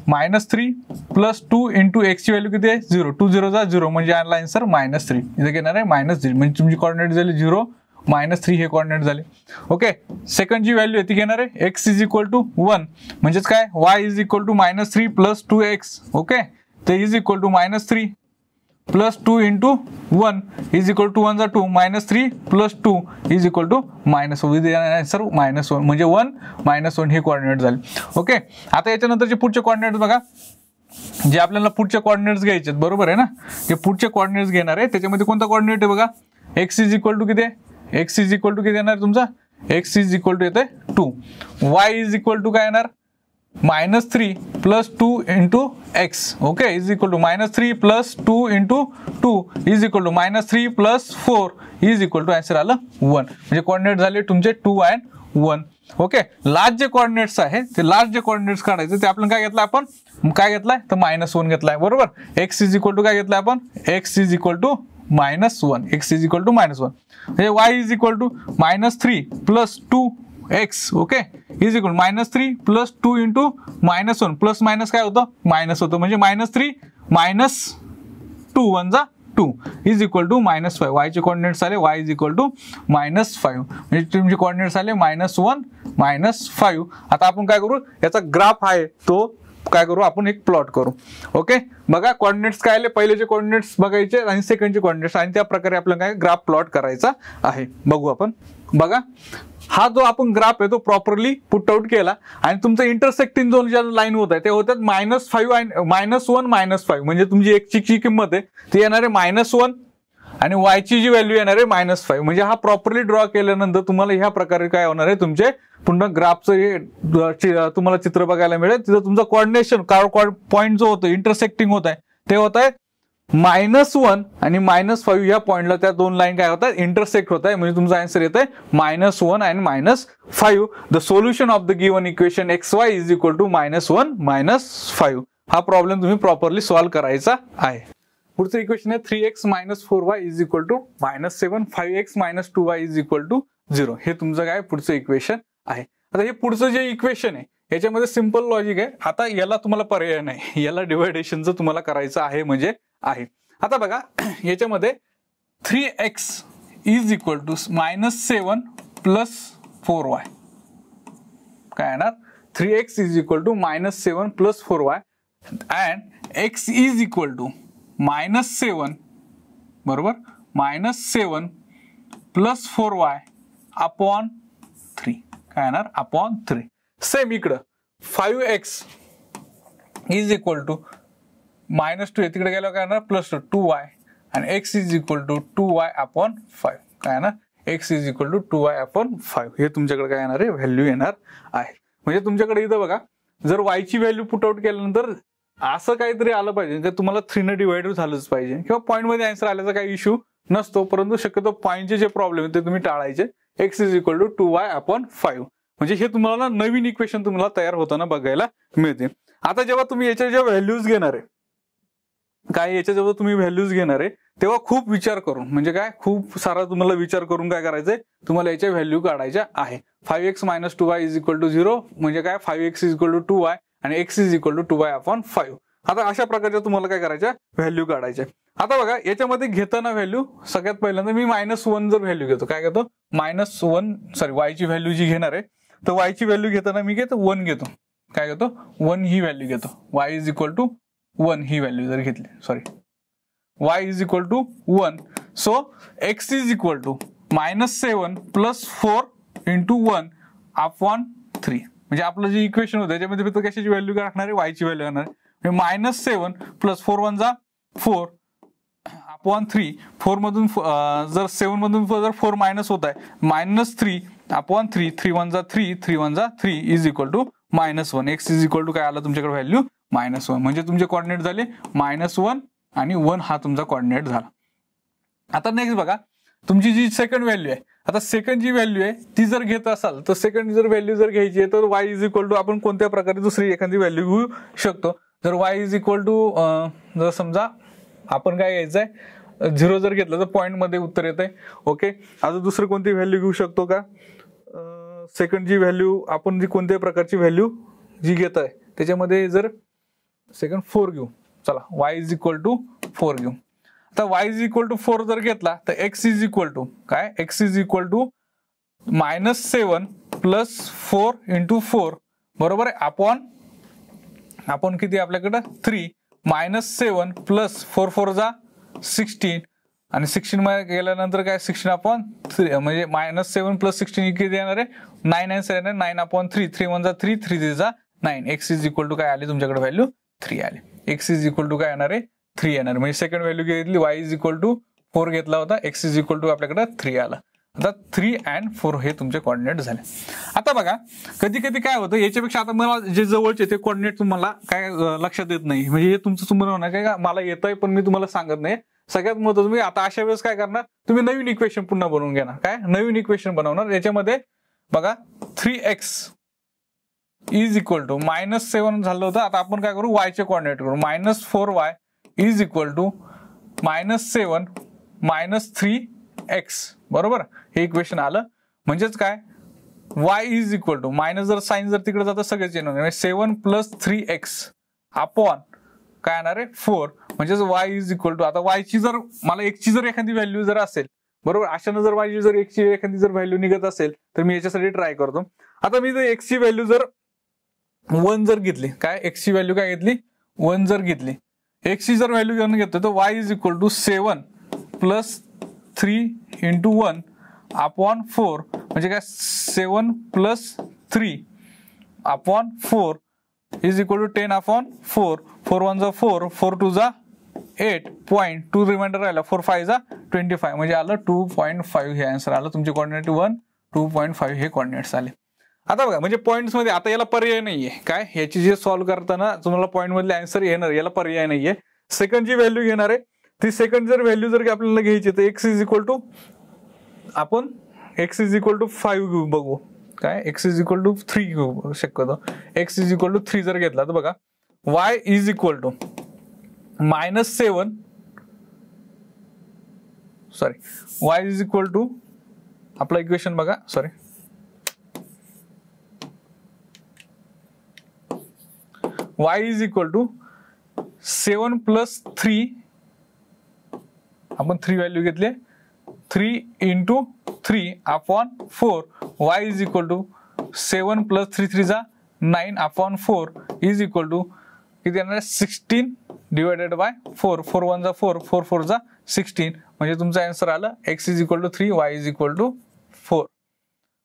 minus three plus two into एक्सची व्हॅल्यू किती आहे झिरो टू झिरो झा झिरो म्हणजे आणला आन्सर मायनस थ्री इथे घेणार आहे मायनस थ्री म्हणजे तुमची कॉर्डिनेट झाली झिरो मायनस थ्री हे कॉर्डिनेट झाले ओके सेकंड जी व्हॅल्यू आहे ती घेणार आहे x is equal to one म्हणजेच काय y is equal to minus three plus two x okay ते is equal to minus three plus two into one is equal to one जा two minus three plus two is equal to minus one sir minus one म्हणजे one minus one हे coordinate झाले okay आता याच्यानंतरचे पुढचे coordinate बघा जे आपल्याला पुढचे कॉर्डिनेट्स घ्यायचे बरोबर आहे ना जे पुढचे कॉर्डिनेट्स घेणार आहे त्याच्यामध्ये कोणता कॉर्डिनेट आहे बघा एक्स इज इक्वल टू किती एक्स इज इक्वल टू किती येणार तुमचा एक्स इज इक्वल टू येते two y is equal to काय येणार minus three plus two into x okay is equal to minus three plus two into two is equal to minus three plus four is equal to answer आलं one म्हणजे coordinate झाले तुमचे two and one okay last जे coordinates आहे ते last जे coordinates काढायचे ते आपण काय घेतलं आपण काय घेतलाय तर मायनस वन घेतलाय बरोबर एक्स इज इक्वल टू काय घेतलाय आपण x is equal to minus one x is equal to minus one म्हणजे y is equal to minus three plus two x okay is equal minus three plus two into minus one plus minus काय होतं minus होतं म्हणजे minus three minus two one जा two is equal to minus five वायचे coordinates आले y is equal to minus five म्हणजे तुमचे coordinates आले मायनस वन मायनस फाईव्ह आता आपण काय करू याचा ग्राफ आहे तो काय करू आपण एक प्लॉट करू ओके बघा कॉर्डिनेट्स काय आले पहिलेचे कॉर्डिनेट्स बघायचे आणि सेकंडचे कॉर्डिनेट्स आणि त्या प्रकारे आपल्याला काय ग्राफ प्लॉट करायचा आहे बघू आपण बघा हा जो आपण ग्राफ आहे तो प्रॉपरली पुट आउट केला आणि तुमचा इंटरसेक्टिंग झोन ज्या लाईन होत आहे ते होतात minus five minus one minus five म्हणजे तुमची एकची किंमत आहे ती येणार मायनस वन आणि वायची जी व्हॅल्यू येणार आहे मायनस फाईव्ह म्हणजे हा प्रॉपरली ड्रॉ केल्यानंतर तुम्हाला ह्या प्रकारे काय होणार आहे तुमचे पुन्हा ग्राफचं हे तुम्हाला चित्र बघायला मिळेल तिथं तुमचा कॉर्डिनेशन पॉईंट जो होतो इंटरसेक्टिंग होत आहे ते होत आहे मायनस वन आणि मायनस फाईव्ह या पॉईंटला त्या दोन लाईन काय होतात इंटरसेक्ट होत आहे म्हणजे तुमचा आन्सर येत आहे minus one and minus five the solution of the given equation x y is equal to minus one minus five हा प्रॉब्लेम तुम्ही प्रॉपरली सॉल्व्ह करायचा आहे पुढचं इक्वेशन आहे three x minus four y is equal to minus seven five x minus two y is equal to zero हे तुमचं काय पुढचं इक्वेशन आहे आता हे पुढचं जे इक्वेशन आहे याच्यामध्ये सिम्पल लॉजिक आहे आता याला तुम्हाला पर्याय नाही याला डिवायडेशनचं तुम्हाला करायचं आहे म्हणजे आहे आता बघा याच्यामध्ये three x is equal to minus seven plus four y काय येणार three x is equal to minus seven plus four y and x is equal to minus seven बरोबर minus seven plus four y upon three काय येणार upon three same इकडं five x is equal to minus two तिकडे गेलो काय येणार plus two two y आणि x is equal to two y upon five काय ना x is equal to two y upon five हे तुमच्याकडे काय येणार आहे व्हॅल्यू येणार आहे म्हणजे तुमच्याकडे इथं बघा जर वायची व्हॅल्यू पुट आउट केल्यानंतर असं काहीतरी आलं पाहिजे जे तुम्हाला थ्रीनं डिवाइड झालंच पाहिजे किंवा पॉईंटमध्ये आन्सर आल्याचा काही इश्यू नसतो परंतु शक्यतो पॉईंटचे जे प्रॉब्लेम ते तुम्ही टाळायचे x is equal to two y upon five म्हणजे हे तुम्हाला नवीन इक्वेशन तुम्हाला तयार होताना बघायला मिळते आता जेव्हा तुम्ही याच्या ज्या व्हॅल्यूज घेणार आहे काय याच्या जेव्हा तुम्ही व्हॅल्यूज घेणार आहे तेव्हा खूप विचार करून म्हणजे काय खूप सारा तुम्हाला विचार करून काय करायचंय तुम्हाला याच्या व्हॅल्यू काढायच्या आहे five x minus two y is equal to zero म्हणजे काय five x is equal to two y आणि x is equal to two by upon five आता अशा प्रकारच्या तुम्हाला काय करायच्या व्हॅल्यू काढायच्या आता बघा याच्यामध्ये घेताना व्हॅल्यू सगळ्यात पहिल्यांदा मी मायनस वन जर व्हॅल्यू घेतो काय घेतो मायनस वन सॉरी वायची व्हॅल्यू जी घेणार आहे तर वायची व्हॅल्यू घेताना मी घेतो वन घेतो काय घेतो वन ही व्हॅल्यू घेतो y is equal to one ही व्हॅल्यू जर घेतली sorry y is equal to one so x is equal to minus seven plus four into one upon three म्हणजे आपलं जे इक्वेशन होतं त्याच्यामध्ये फक्त कशाची व्हॅल्यू राहणार आहे वायची व्हॅल्यू राहणार आहे minus seven plus four one जा फोर अपॉन थ्री फोर मधून जर सेवन मधून जर फोर मायनस होत आहे minus three upon three three one जा थ्री थ्री वन जा three is equal to minus one x is equal to काय आला तुमच्याकडे व्हॅल्यू मायनस वन म्हणजे तुमचे कॉर्डिनेट झाले मायनस वन आणि वन हा तुमचा कॉर्डिनेट झाला आता नेक्स्ट बघा तुमची जी सेकंड व्हॅल्यू आहे आता सेकंड जी व्हॅल्यू आहे ती जर घेत असाल तर सेकंड जर व्हॅल्यू जर घ्यायची आहे तर वाय इज इक्वल टू आपण कोणत्या प्रकारे दुसरी एखादी व्हॅल्यू घेऊ शकतो जर वाय इज इक्वल टू जर समजा आपण काय घ्यायचं आहे झिरो जर घेतलं तर पॉईंटमध्ये उत्तर येत आहे ओके आता दुसरी कोणती व्हॅल्यू घेऊ शकतो का सेकंड जी व्हॅल्यू आपण जी कोणत्या प्रकारची व्हॅल्यू जी घेत आहे त्याच्यामध्ये जर सेकंड फोर घेऊ चला y is equal to four घेऊ आता y is equal to four जर घेतला तर एक्स इज इक्वल टू काय x is equal to minus seven plus four into four बरोबर आहे आपण आपण किती आपल्याकडं three minus seven plus four four जा सिक्स्टीन आणि सिक्स्टीन मध्ये गेल्यानंतर काय सिक्स्टीन आपण थ्री म्हणजे मायनस सेवन प्लस सिक्स्टीन किती येणार आहे nine nine seven nine upon three three one जा थ्री थ्री थ्री जा nine x is equal to काय आले तुमच्याकडे व्हॅल्यू थ्री आले एक्स इज इक्वल टू काय येणार आहे थ्री येणार म्हणजे सेकंड व्हॅल्यू घेतली y is equal to four घेतला होता एक्स इज इक्वल टू आपल्याकडे थ्री आला आता थ्री अँड फोर हे तुमचे कॉर्डिनेट झाले आता बघा कधी कधी काय होतं याच्यापेक्षा आता मला जे जवळचे ते कॉर्डिनेट तुम्हाला काय लक्षात येत नाही म्हणजे हे तुमचं तुम्हाला होणार काय का मला येत आहे पण मी तुम्हाला सांगत नाही सगळ्यात महत्वाचं मी म्हणजे आता अशा वेळेस काय करणार तुम्ही नवीन इक्वेशन पुन्हा बनवून घेणार काय नवीन इक्वेशन बनवणार याच्यामध्ये बघा three x is equal to minus seven झालं होतं आता आपण काय करू वायचे कॉर्डिनेट करू minus four y is equal to minus seven minus three x बरोबर हे इक्वेशन आलं म्हणजेच काय y is equal to minus जर साईन जर तिकडे जातं सगळेच येणार seven plus three x upon काय येणार आहे फोर म्हणजेच वाय इज इक्वल टू आता वायची जर मला एकची जर एखादी व्हॅल्यू जर असेल बरोबर अशानं जर माझी जर एकची एखादी जर व्हॅल्यू निघत असेल तर मी याच्यासाठी ट्राय करतो आता मी जर एक्सची व्हॅल्यू जर वन जर घेतली काय एक्सची व्हॅल्यू काय घेतली वन जर घेतली एक्सची जर व्हॅल्यू घेऊन घेतो तर y is equal to seven plus three into one upon four म्हणजे काय seven plus three upon four is equal to ten upon four four one जा फोर फोर टू जा एट पॉईंट टू रिमाइंडर राहिला four five जा twenty five म्हणजे आलं two point five हे answer आलं तुमचे coordinate one two point five हे कॉर्डिनेट्स आले आता बघा म्हणजे पॉईंट्स आता याला पर्याय नाहीये काय ह्याची जे सॉल्व्ह करताना तुम्हाला पॉईंट मधले आन्सर येणार याला पर्याय नाहीये सेकंड जी व्हॅल्यू घेणार आहे ती सेकंड जर व्हॅल्यू जर आपल्याला घ्यायची तर एक्स इज इक्वल टू आपण x is equal to five घेऊ बघू काय x is equal to three घेऊ शक्यतो x is equal to three जर घेतला तर बघा y is equal to minus seven sorry y is equal to आपलं इक्वेशन बघा sorry y is equal to seven plus three आपण थ्री व्हॅल्यू घेतले three into three upon four y is equal to seven plus three थ्रीचा nine upon four is equal to किती येणार आहे sixteen divided by four four one वनचा four four फोरचा sixteen म्हणजे तुमचं आन्सर आलं x is equal to three y is equal to four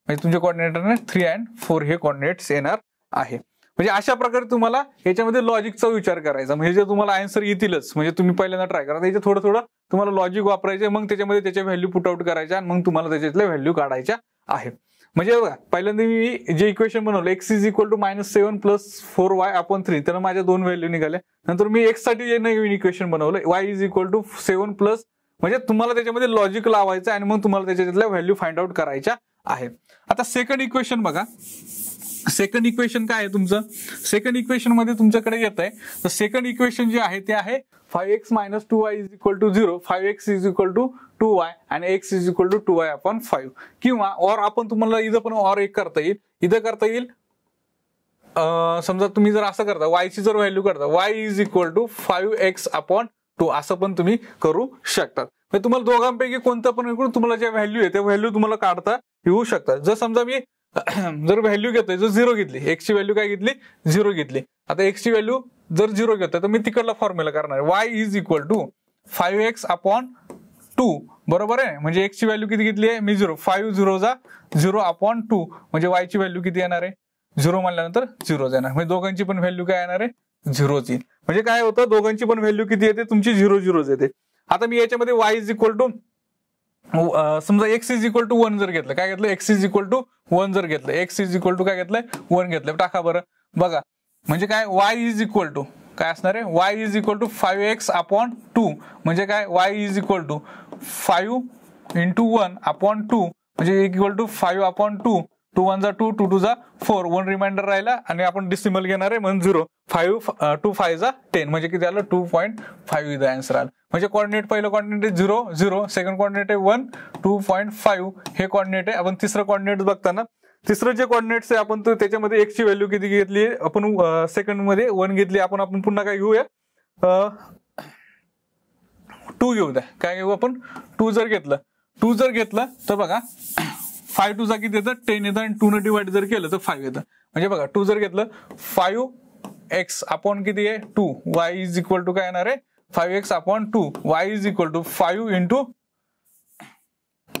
म्हणजे तुमच्या कॉर्डिनेटरने थ्री अँड फोर हे कॉर्डिनेट्स येणार आहे म्हणजे अशा प्रकारे तुम्हाला याच्यामध्ये लॉजिकचा विचार करायचा म्हणजे तुम्हाला आन्सर येतीलच म्हणजे तुम्ही पहिल्यांदा ट्राय करा त्याचे थोडं थोडं तुम्हाला लॉजिक वापरायचे मग त्याच्यामध्ये त्याच्या व्हॅल्यू पुट आऊट करायच्या आणि मग तुम्हाला त्याच्यातल्या व्हॅल्यू काढायच्या आहे म्हणजे बघा पहिल्यांदा मी जे इक्वेशन बनवलं x is equal to minus seven plus four y आपण थ्री तर माझ्या दोन व्हॅल्यू निघाल्या नंतर मी एक्ससाठी जे नवीन इक्वेशन बनवलं y is equal to seven plus म्हणजे तुम्हाला त्याच्यामध्ये लॉजिक लावायचं आणि मग तुम्हाला त्याच्यातल्या व्हॅल्यू फाइंड आउट करायच्या आहे आता सेकंड इक्वेशन बघा सेकंड इक्वेशन काय आहे तुमचं सेकंड इक्वेशन मध्ये तुमच्याकडे येत आहे तर सेकंड इक्वेशन जे आहे ते आहे five x minus two y is equal to zero five x is equal to two y आणि x is equal to two y upon five किंवा ऑर आपण तुम्हाला इथं पण ऑर एक करता येईल इथं करता येईल समजा तुम्ही जर असं करता वायची जर व्हॅल्यू करता y is equal to five x upon two असं पण तुम्ही करू शकता म्हणजे तुम्हाला दोघांपैकी कोणतं पण तुम्हाला जे व्हॅल्यू आहे त्या व्हॅल्यू तुम्हाला काढता येऊ शकतात जर समजा मी *clears throat* जर व्हॅल्यू घेतोय जर झिरो घेतली एक्सची व्हॅल्यू काय घेतली झिरो घेतली आता एक्सची व्हॅल्यू जर झिरो घेतोय तर मी तिकडला फॉर्म्युला करणार y is equal to five x upon two बरोबर आहे म्हणजे एक्सची व्हॅल्यू किती घेतली आहे मी झिरो फाईव्ह झिरो जा झिरो अपॉन टू म्हणजे वायची व्हॅल्यू किती येणार आहे झिरो म्हणल्यानंतर झिरो येणार म्हणजे दोघांची पण व्हॅल्यू काय येणार आहे झिरोच येईल म्हणजे काय होतं दोघांची पण व्हॅल्यू किती येते तुमची झिरो झिरोज येते आता मी याच्यामध्ये वाय इज इक्वल टू समजा x is equal to one जर घेतलं काय घेतलं x is equal to one जर घेतलं एक्स इज इक्वल टू काय घेतलंय वन घेतलं टाका बरं बघा म्हणजे काय वाय इज इक्वल टू काय असणार आहे y is equal to five x upon two म्हणजे काय y is equal to five into one upon two म्हणजे equal to five upon two two one जा टू टू टू जा four one reminder राहिला आणि आपण डिसिमल घेणार आहे म्हणून झिरो फाईव्ह टू फाय जा टेन म्हणजे किती आलं टू पॉईंट फाईव्ह इथं आन्सर आलं म्हणजे कॉर्डिनेट पहिलं कॉर्डिनेट आहे झिरो झिरो सेकंड कॉर्डिनेट आहे वन टू पॉईंट फाईव्ह हे कॉर्डिनेट आहे आपण तिसरं कॉर्डिनेट बघताना तिसरं जे कॉर्डिनेट्स आहे आपण त्याच्यामध्ये एकची व्हॅल्यू किती घेतली आपण सेकंडमध्ये uh, वन घेतली आपण आपण पुन्हा काय घेऊया टू uh, घेऊ द्या काय घेऊ आपण टू जर घेतलं टू जर घेतलं तर बघा फाय टू चा किती येतं टेन येतं आणि टू न डिवाइड जर केलं तर फाईव्ह येतं म्हणजे बघा टू जर घेतलं फाईव्ह एक्स अपॉन किती आहे two y is equal to काय येणार आहे five x upon two y is equal to five into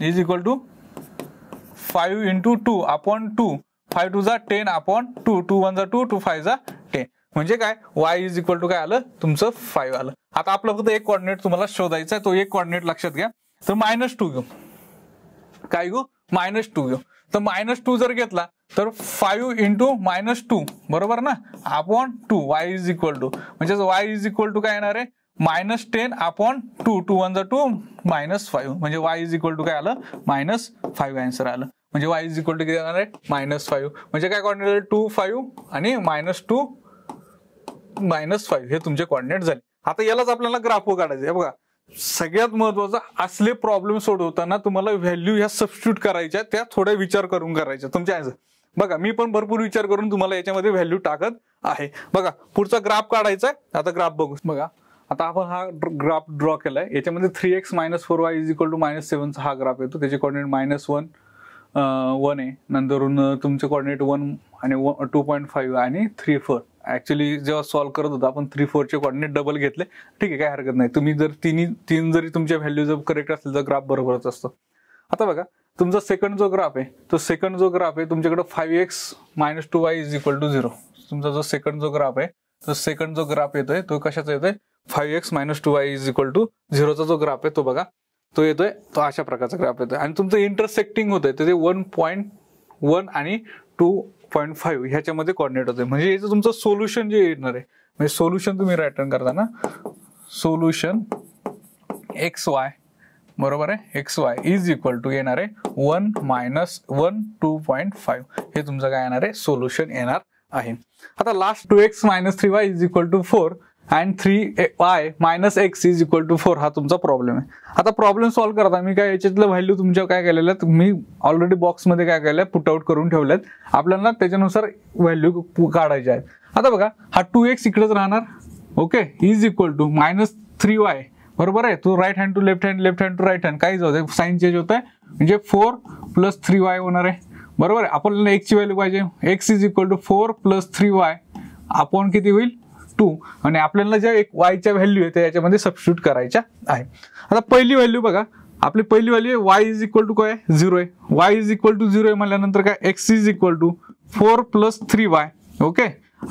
is equal to five into two upon two five two जा ten upon two two one जा two two five जा ten म्हणजे काय y is equal to काय आलं तुमचं five आलं आता आपलं फक्त एक कॉर्डिनेट तुम्हाला शोधायचा आहे तो एक कॉर्डिनेट लक्षात घ्या तर मायनस टू घेऊ काय घेऊ मायनस टू घेऊ तर मायनस टू जर घेतला तर फाईव्ह इंटू मायनस टू बरोबर ना upon two y is equal to म्हणजे वाय इज इक्वल टू काय येणार आहे minus ten upon two two one जा टू मायनस फाईव्ह म्हणजे वाय इज इक्वल टू काय आलं मायनस फाईव्ह आन्सर आलं म्हणजे वाय इज इक्वल टू किती येणार आहे मायनस फाईव्ह म्हणजे काय कॉर्डिनेट टू फाईव्ह आणि मायनस टू मायनस फाईव्ह हे तुमचे कॉर्डिनेट झाले आता यालाच आपल्याला ग्राफ काढायचे बघा सगळ्यात महत्वाचं असले प्रॉब्लेम सोडवताना तुम्हाला व्हॅल्यू ह्या सबस्टिट्यूट करायच्या त्या थोड्या विचार करून करायच्या तुमच्या बघा मी पण भरपूर विचार करून तुम्हाला याच्यामध्ये व्हॅल्यू टाकत आहे बघा पुढचा ग्राफ काढायचा आहे आता ग्राफ बघू बघा आता आपण हा ग्राफ ड्रॉ केलाय याच्यामध्ये three x minus four y is equal to minus सेव्हनचा हा ग्राफ येतो त्याचे कॉर्डिनेट मायनस वन वन आहे नंतरून तुमचे कॉर्डिनेट वन आणि टू पॉईंट फाईव्ह आणि थ्री फोर ऍक्च्युली जेव्हा सॉल्व्ह करत होतो आपण थ्री फोरचे कॉर्डिनेट डबल घेतले ठीक आहे काय हरकत नाही तुम्ही जर तिन्ही तीन जरी तुमच्या व्हॅल्यू जर करेक्ट असेल तर ग्राफ बरोबरच असतो आता बघा तुमचा सेकंड जो ग्राफ आहे तो सेकंड जो ग्राफ आहे तुमच्याकडे five x minus two y is equal to zero तुमचा जो सेकंड जो ग्राफ आहे तो सेकंड जो ग्राफ येतोय तो कशाचा येतोय five x minus two y is equal to झिरोचा जो ग्राफ आहे तो बघा तो येतोय तो अशा प्रकारचा ग्राफ येतोय आणि तुमचं इंटरसेक्टिंग होतंय तर ते वन पॉईंट वन आणि टू पॉईंट फाईव्ह ह्याच्यामध्ये कॉर्डिनेट होते म्हणजे याचं तुमचं सोल्युशन जे येणार आहे म्हणजे सोल्युशन तुम्ही रिटर्न करता करताना सोल्युशन एक्स वाय बरोबर आहे x y is equal to येणार आहे one minus one two point five हे तुमचं काय येणार आहे सोल्युशन येणार आहे आता last two x minus three y is equal to four and three y minus x is equal to four हा तुमचा प्रॉब्लेम आहे आता प्रॉब्लेम सॉल्व्ह करता मी काय याच्यातलं व्हॅल्यू तुमच्या काय केलेलं आहे मी ऑलरेडी बॉक्समध्ये काय केलं आहे पुटआउट करून आहेत आपल्याला त्याच्यानुसार व्हॅल्यू काढायचे आहेत आता बघा हा टू एक्स इकडेच राहणार okay is equal to minus three y बरोबर आहे तो right hand to left hand left hand to right hand काहीच होतं साईन चेंज होत आहे म्हणजे फोर प्लस थ्री वाय होणार आहे बरोबर आहे आपल्याला एक्सची व्हॅल्यू पाहिजे x is equal to four plus three y आपण किती होईल टू आणि आपल्याला ज्या एक वायच्या व्हॅल्यू आहे त्या याच्यामध्ये सबस्टिट्यूट करायच्या आहे आता पहिली व्हॅल्यू बघा आपली पहिली व्हॅल्यू आहे वाय इज इक्वल टू काय झिरो आहे y is equal to zero आहे म्हटल्यानंतर काय x is equal to four plus three y okay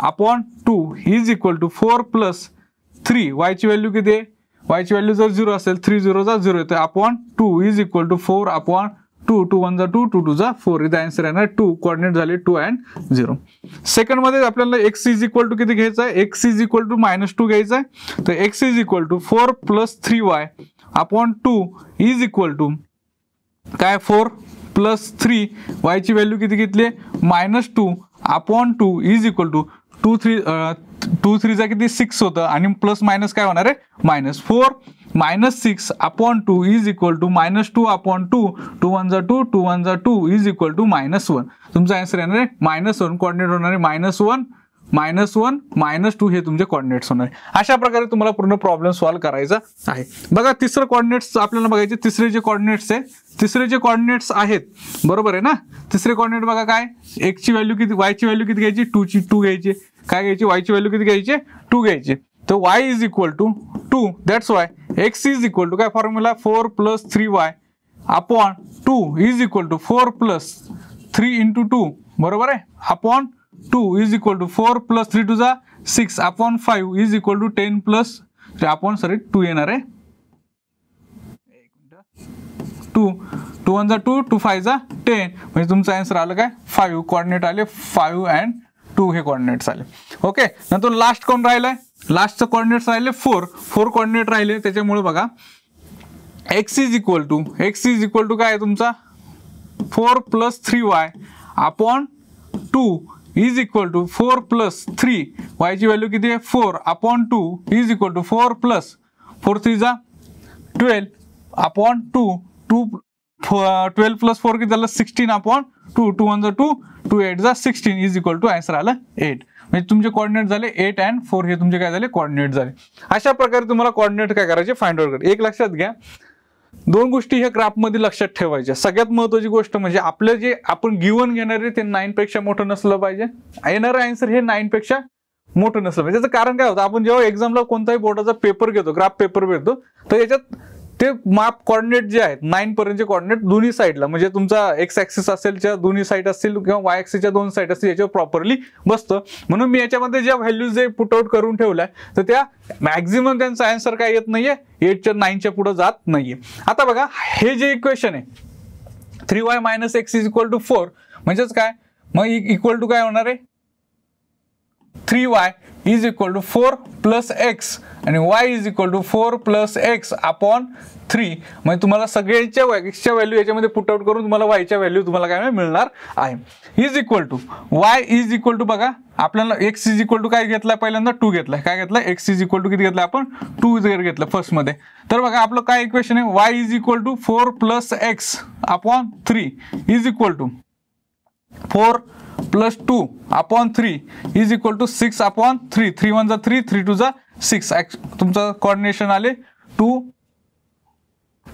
upon two is equal to four plus three वायची व्हॅल्यू किती आहे वायची व्हॅल्यू जर झिरो असेल थ्री झिरोचा झिरो येतो upon two is equal to four upon two two one जा two two two जा फोर इथे आन्सर ना टू कॉर्डिनेट झाले टू अँड झिरो सेकंडमध्ये आपल्याला एक्स इज इक्वल टू किती घ्यायचं आहे x is equal to minus two घ्यायचं आहे तर x is equal to four plus three y upon two is equal to काय फोर प्लस थ्री वायची व्हॅल्यू किती घेतली आहे minus two upon two is equal to two three two थ्रीचा किती सिक्स होतं आणि प्लस मायनस काय होणार आहे minus four minus six upon two is equal to minus two upon two two one जा टू टू वन जा two is equal to minus one तुमचा आन्सर येणार आहे मायनस वन कॉर्डिनेट होणार आहे minus one minus one minus two हे तुमचे coordinates होणार आहे अशा प्रकारे तुम्हाला पूर्ण प्रॉब्लेम सॉल्व्ह करायचा आहे बघा तिसरं कॉर्डिनेट्स आपल्याला बघायचे तिसरे जे कॉर्डिनेट्स आहे तिसरे जे कॉर्डिनेट्स आहेत बरोबर आहे ना तिसरे कॉर्डिनेट बघा काय ची व्हॅल्यू किती वायची व्हॅल्यू किती घ्यायची टूची टू घ्यायची काय घ्यायची वायची व्हॅल्यू किती घ्यायची टू घ्यायची तर y is equal to two that's Y x is equal to काय formula four plus three y upon two is equal to four plus three into two बरोबर आहे upon two is equal to four plus three two जा six upon five is equal to ten plus upon sorry two येणार आहे two two one जा two two five जा ten म्हणजे तुमचं answer आलं काय फाईव्ह कॉर्डिनेट आले फाईव्ह अँड टू हे कॉर्डिनेट्स आले ओके नंतर लास्ट कोण राहिलं आहे लास्टचं कॉर्डिनेट्स राहिले फोर फोर कॉर्डिनेट राहिले त्याच्यामुळे बघा x is equal to x is equal to काय आहे तुमचा four plus three y upon two is equal to four plus three वायची व्हॅल्यू किती आहे four upon two is equal to four plus four three जा twelve upon two two twelve plus four किती झालं sixteen upon two two one जा two two eight जा sixteen is equal to answer आलं eight म्हणजे तुमचे coordinate झाले eight and four हे तुमचे काय झाले कॉर्डिनेट झाले अशा प्रकारे तुम्हाला कॉर्डिनेट काय करायचे फाइंड आउट करायचे एक लक्षात घ्या दोन गोष्टी ह्या ग्राफमध्ये लक्षात ठेवायच्या सगळ्यात महत्वाची गोष्ट म्हणजे आपलं जे आपण गिवन घेणार आहे ते नाईनपेक्षा मोठं नसलं पाहिजे येणारं आन्सर हे नाईनपेक्षा मोठं नसलं पाहिजे त्याचं कारण काय होतं आपण जेव्हा एक्झामला कोणताही बोर्डाचा पेपर घेतो ग्राफ पेपर भेटतो तर याच्यात ते माप कॉर्डिनेट जे आहेत नाईन पर्यंतचे कॉर्डिनेट दोन्ही साईडला म्हणजे तुमचा एक्स असेल असेलच्या दोन्ही साईड असतील किंवा वाय ऍक्सिसच्या दोन साईड असतील याच्यावर प्रॉपरली बसतं म्हणून मी याच्यामध्ये ज्या व्हॅल्यूज जे पुट आउट करून ठेवल्या तर त्या मॅक्झिमम त्यांचा आन्सर काय येत नाहीये एटच्या नाईनच्या पुढे जात नाहीये आता बघा हे जे इक्वेशन आहे three y minus x is equal to four म्हणजेच काय मग इक्वल e- टू काय होणार आहे three y is equal to four plus x आणि y is equal to four plus x upon three म्हणजे तुम्हाला सगळ्यांच्या एक्सच्या व्हॅल्यू याच्यामध्ये पुट आउट करून तुम्हाला वायच्या व्हॅल्यू तुम्हाला काय मिळणार आहे is equal to y is equal to बघा आपल्याला एक्स इज इक्वल टू काय घेतला पहिल्यांदा टू घेतला काय घेतला एक्स इज इक्वल टू किती घेतला आपण टू जर घेतलं फर्स्टमध्ये तर बघा आपलं काय इक्वेशन आहे y is equal to four plus x upon three is equal to four plus two upon three is equal to six upon three three one जा थ्री थ्री टू जा सिक्स तुमचं कॉर्डिनेशन आले two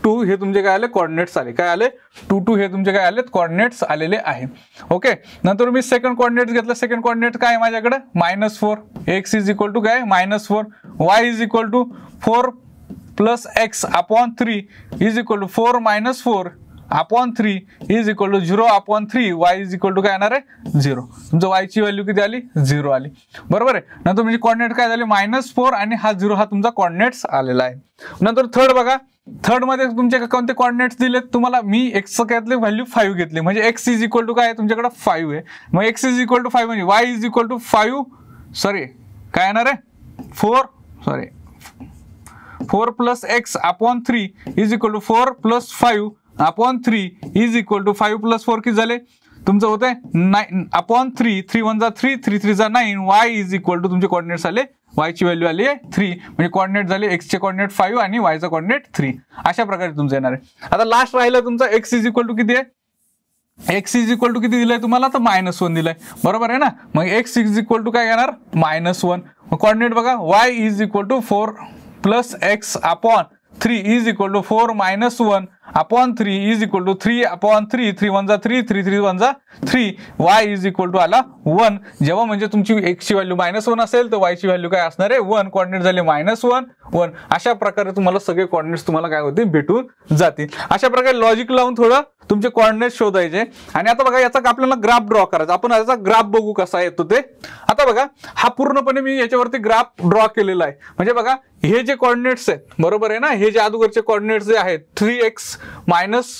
two हे तुमचे काय आले coordinates आले काय आले टू टू हे तुमचे काय आले कॉर्डिनेट्स आलेले आहे ओके नंतर मी सेकंड कॉर्डिनेट घेतलं सेकंड कॉर्डिनेट काय माझ्याकडे minus four x is equal to काय minus four y is equal to four plus x upon three is equal to four minus four upon three is equal to zero upon three y is equal to काय येणार आहे zero तुमचं वायची value किती आली zero आली बरोबर आहे नंतर म्हणजे कॉर्डिनेट काय झाले मायनस फोर आणि हा झिरो हा तुमचा कॉर्डिनेट्स आलेला आहे नंतर थर्ड बघा थर्ड मध्ये तुमचे कोणते कॉर्डिनेट्स दिलेत तुम्हाला मी एक्स काय व्हॅल्यू फाईव्ह घेतले म्हणजे एक्स इज इक्वल टू काय आहे तुमच्याकडे फाईव्ह आहे मग x is equal to five म्हणजे y is equal to five sorry काय येणार आहे four sorry four plus x upon three is equal to four plus five upon three is equal to five plus four किती झाले तुमचं होतंय nine upon three three one जा three three three जा nine y is equal to तुमचे coordinates आले वायची value आली आहे थ्री म्हणजे कॉर्डिनेट झाले एक्सचे कॉर्डिनेट फाईव्ह आणि वायचा कॉर्डिनेट थ्री अशा प्रकारे तुमचं येणार आहे आता लास्ट राहिलं तुमचा एक्स इज इक्वल टू किती आहे एक्स इज इक्वल टू किती दिलंय तुम्हाला तर मायनस वन दिलाय बरोबर आहे ना मग एक्स इज इक्वल टू काय येणार मायनस वन मग कॉर्डिनेट बघा y is equal to four plus x upon three is equal to four minus one upon three is equal to three upon three three one जा three three three one जा three y is equal to आला one जेव्हा म्हणजे तुमची ची value minus one असेल तर वायची value काय असणार आहे वन कॉर्डिनेट झाले मायनस वन वन अशा प्रकारे तुम्हाला सगळे कॉर्डिनेट्स तुम्हाला काय होतील भेटून जातील अशा प्रकारे लॉजिक लावून थोडं तुमचे कॉर्डिनेट शोधायचे आणि आता बघा याचा आपल्याला ग्राफ ड्रॉ करायचा आपण याचा ग्राफ बघू कसा येतो ते आता बघा हा पूर्णपणे मी याच्यावरती ग्राफ ड्रॉ केलेला आहे म्हणजे बघा हे जे कॉर्डिनेट्स आहेत बरोबर आहे ना हे जे अगोदरचे कॉर्डिनेट्स जे आहेत three x minus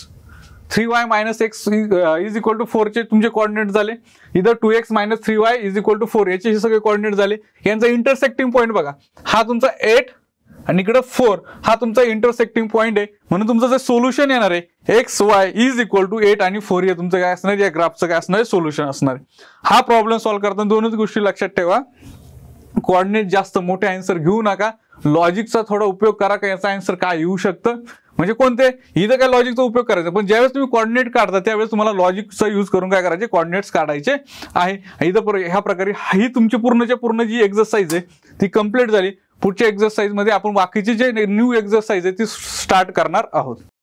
three y minus x is equal to चे तुमचे कॉर्डिनेट झाले इधर two x minus three y is equal to four याचे सगळे कॉर्डिनेट झाले यांचा इंटरसेक्टिंग पॉईंट बघा हा तुमचा एट आणि इकडे फोर हा तुमचा इंटरसेक्टिंग पॉईंट आहे म्हणून तुमचं जे सोल्युशन येणार आहे x y is equal to eight आणि फोर हे तुमचं काय असणार या ग्राफचं काय असणार सोल्युशन असणार हा प्रॉब्लेम सॉल्व्ह करताना दोनच गोष्टी लक्षात ठेवा कॉर्डिनेट जास्त मोठे आन्सर घेऊ नका लॉजिकचा थोडा उपयोग करा का याचा आन्सर काय येऊ शकतं म्हणजे कोणते इथं काय लॉजिकचा उपयोग करायचा पण ज्यावेळेस तुम्ही कॉर्डिनेट काढता त्यावेळेस तुम्हाला लॉजिकचा यूज करून काय करायचे कॉर्डिनेट्स काढायचे आहे इथं ह्या प्रकारे ही तुमची पूर्णच्या पूर्ण जी एक्सरसाइज आहे ती कम्प्लीट झाली पुढच्या मध्ये आपण बाकीचे जे न्यू एक्सरसाइज आहे ती स्टार्ट करणार आहोत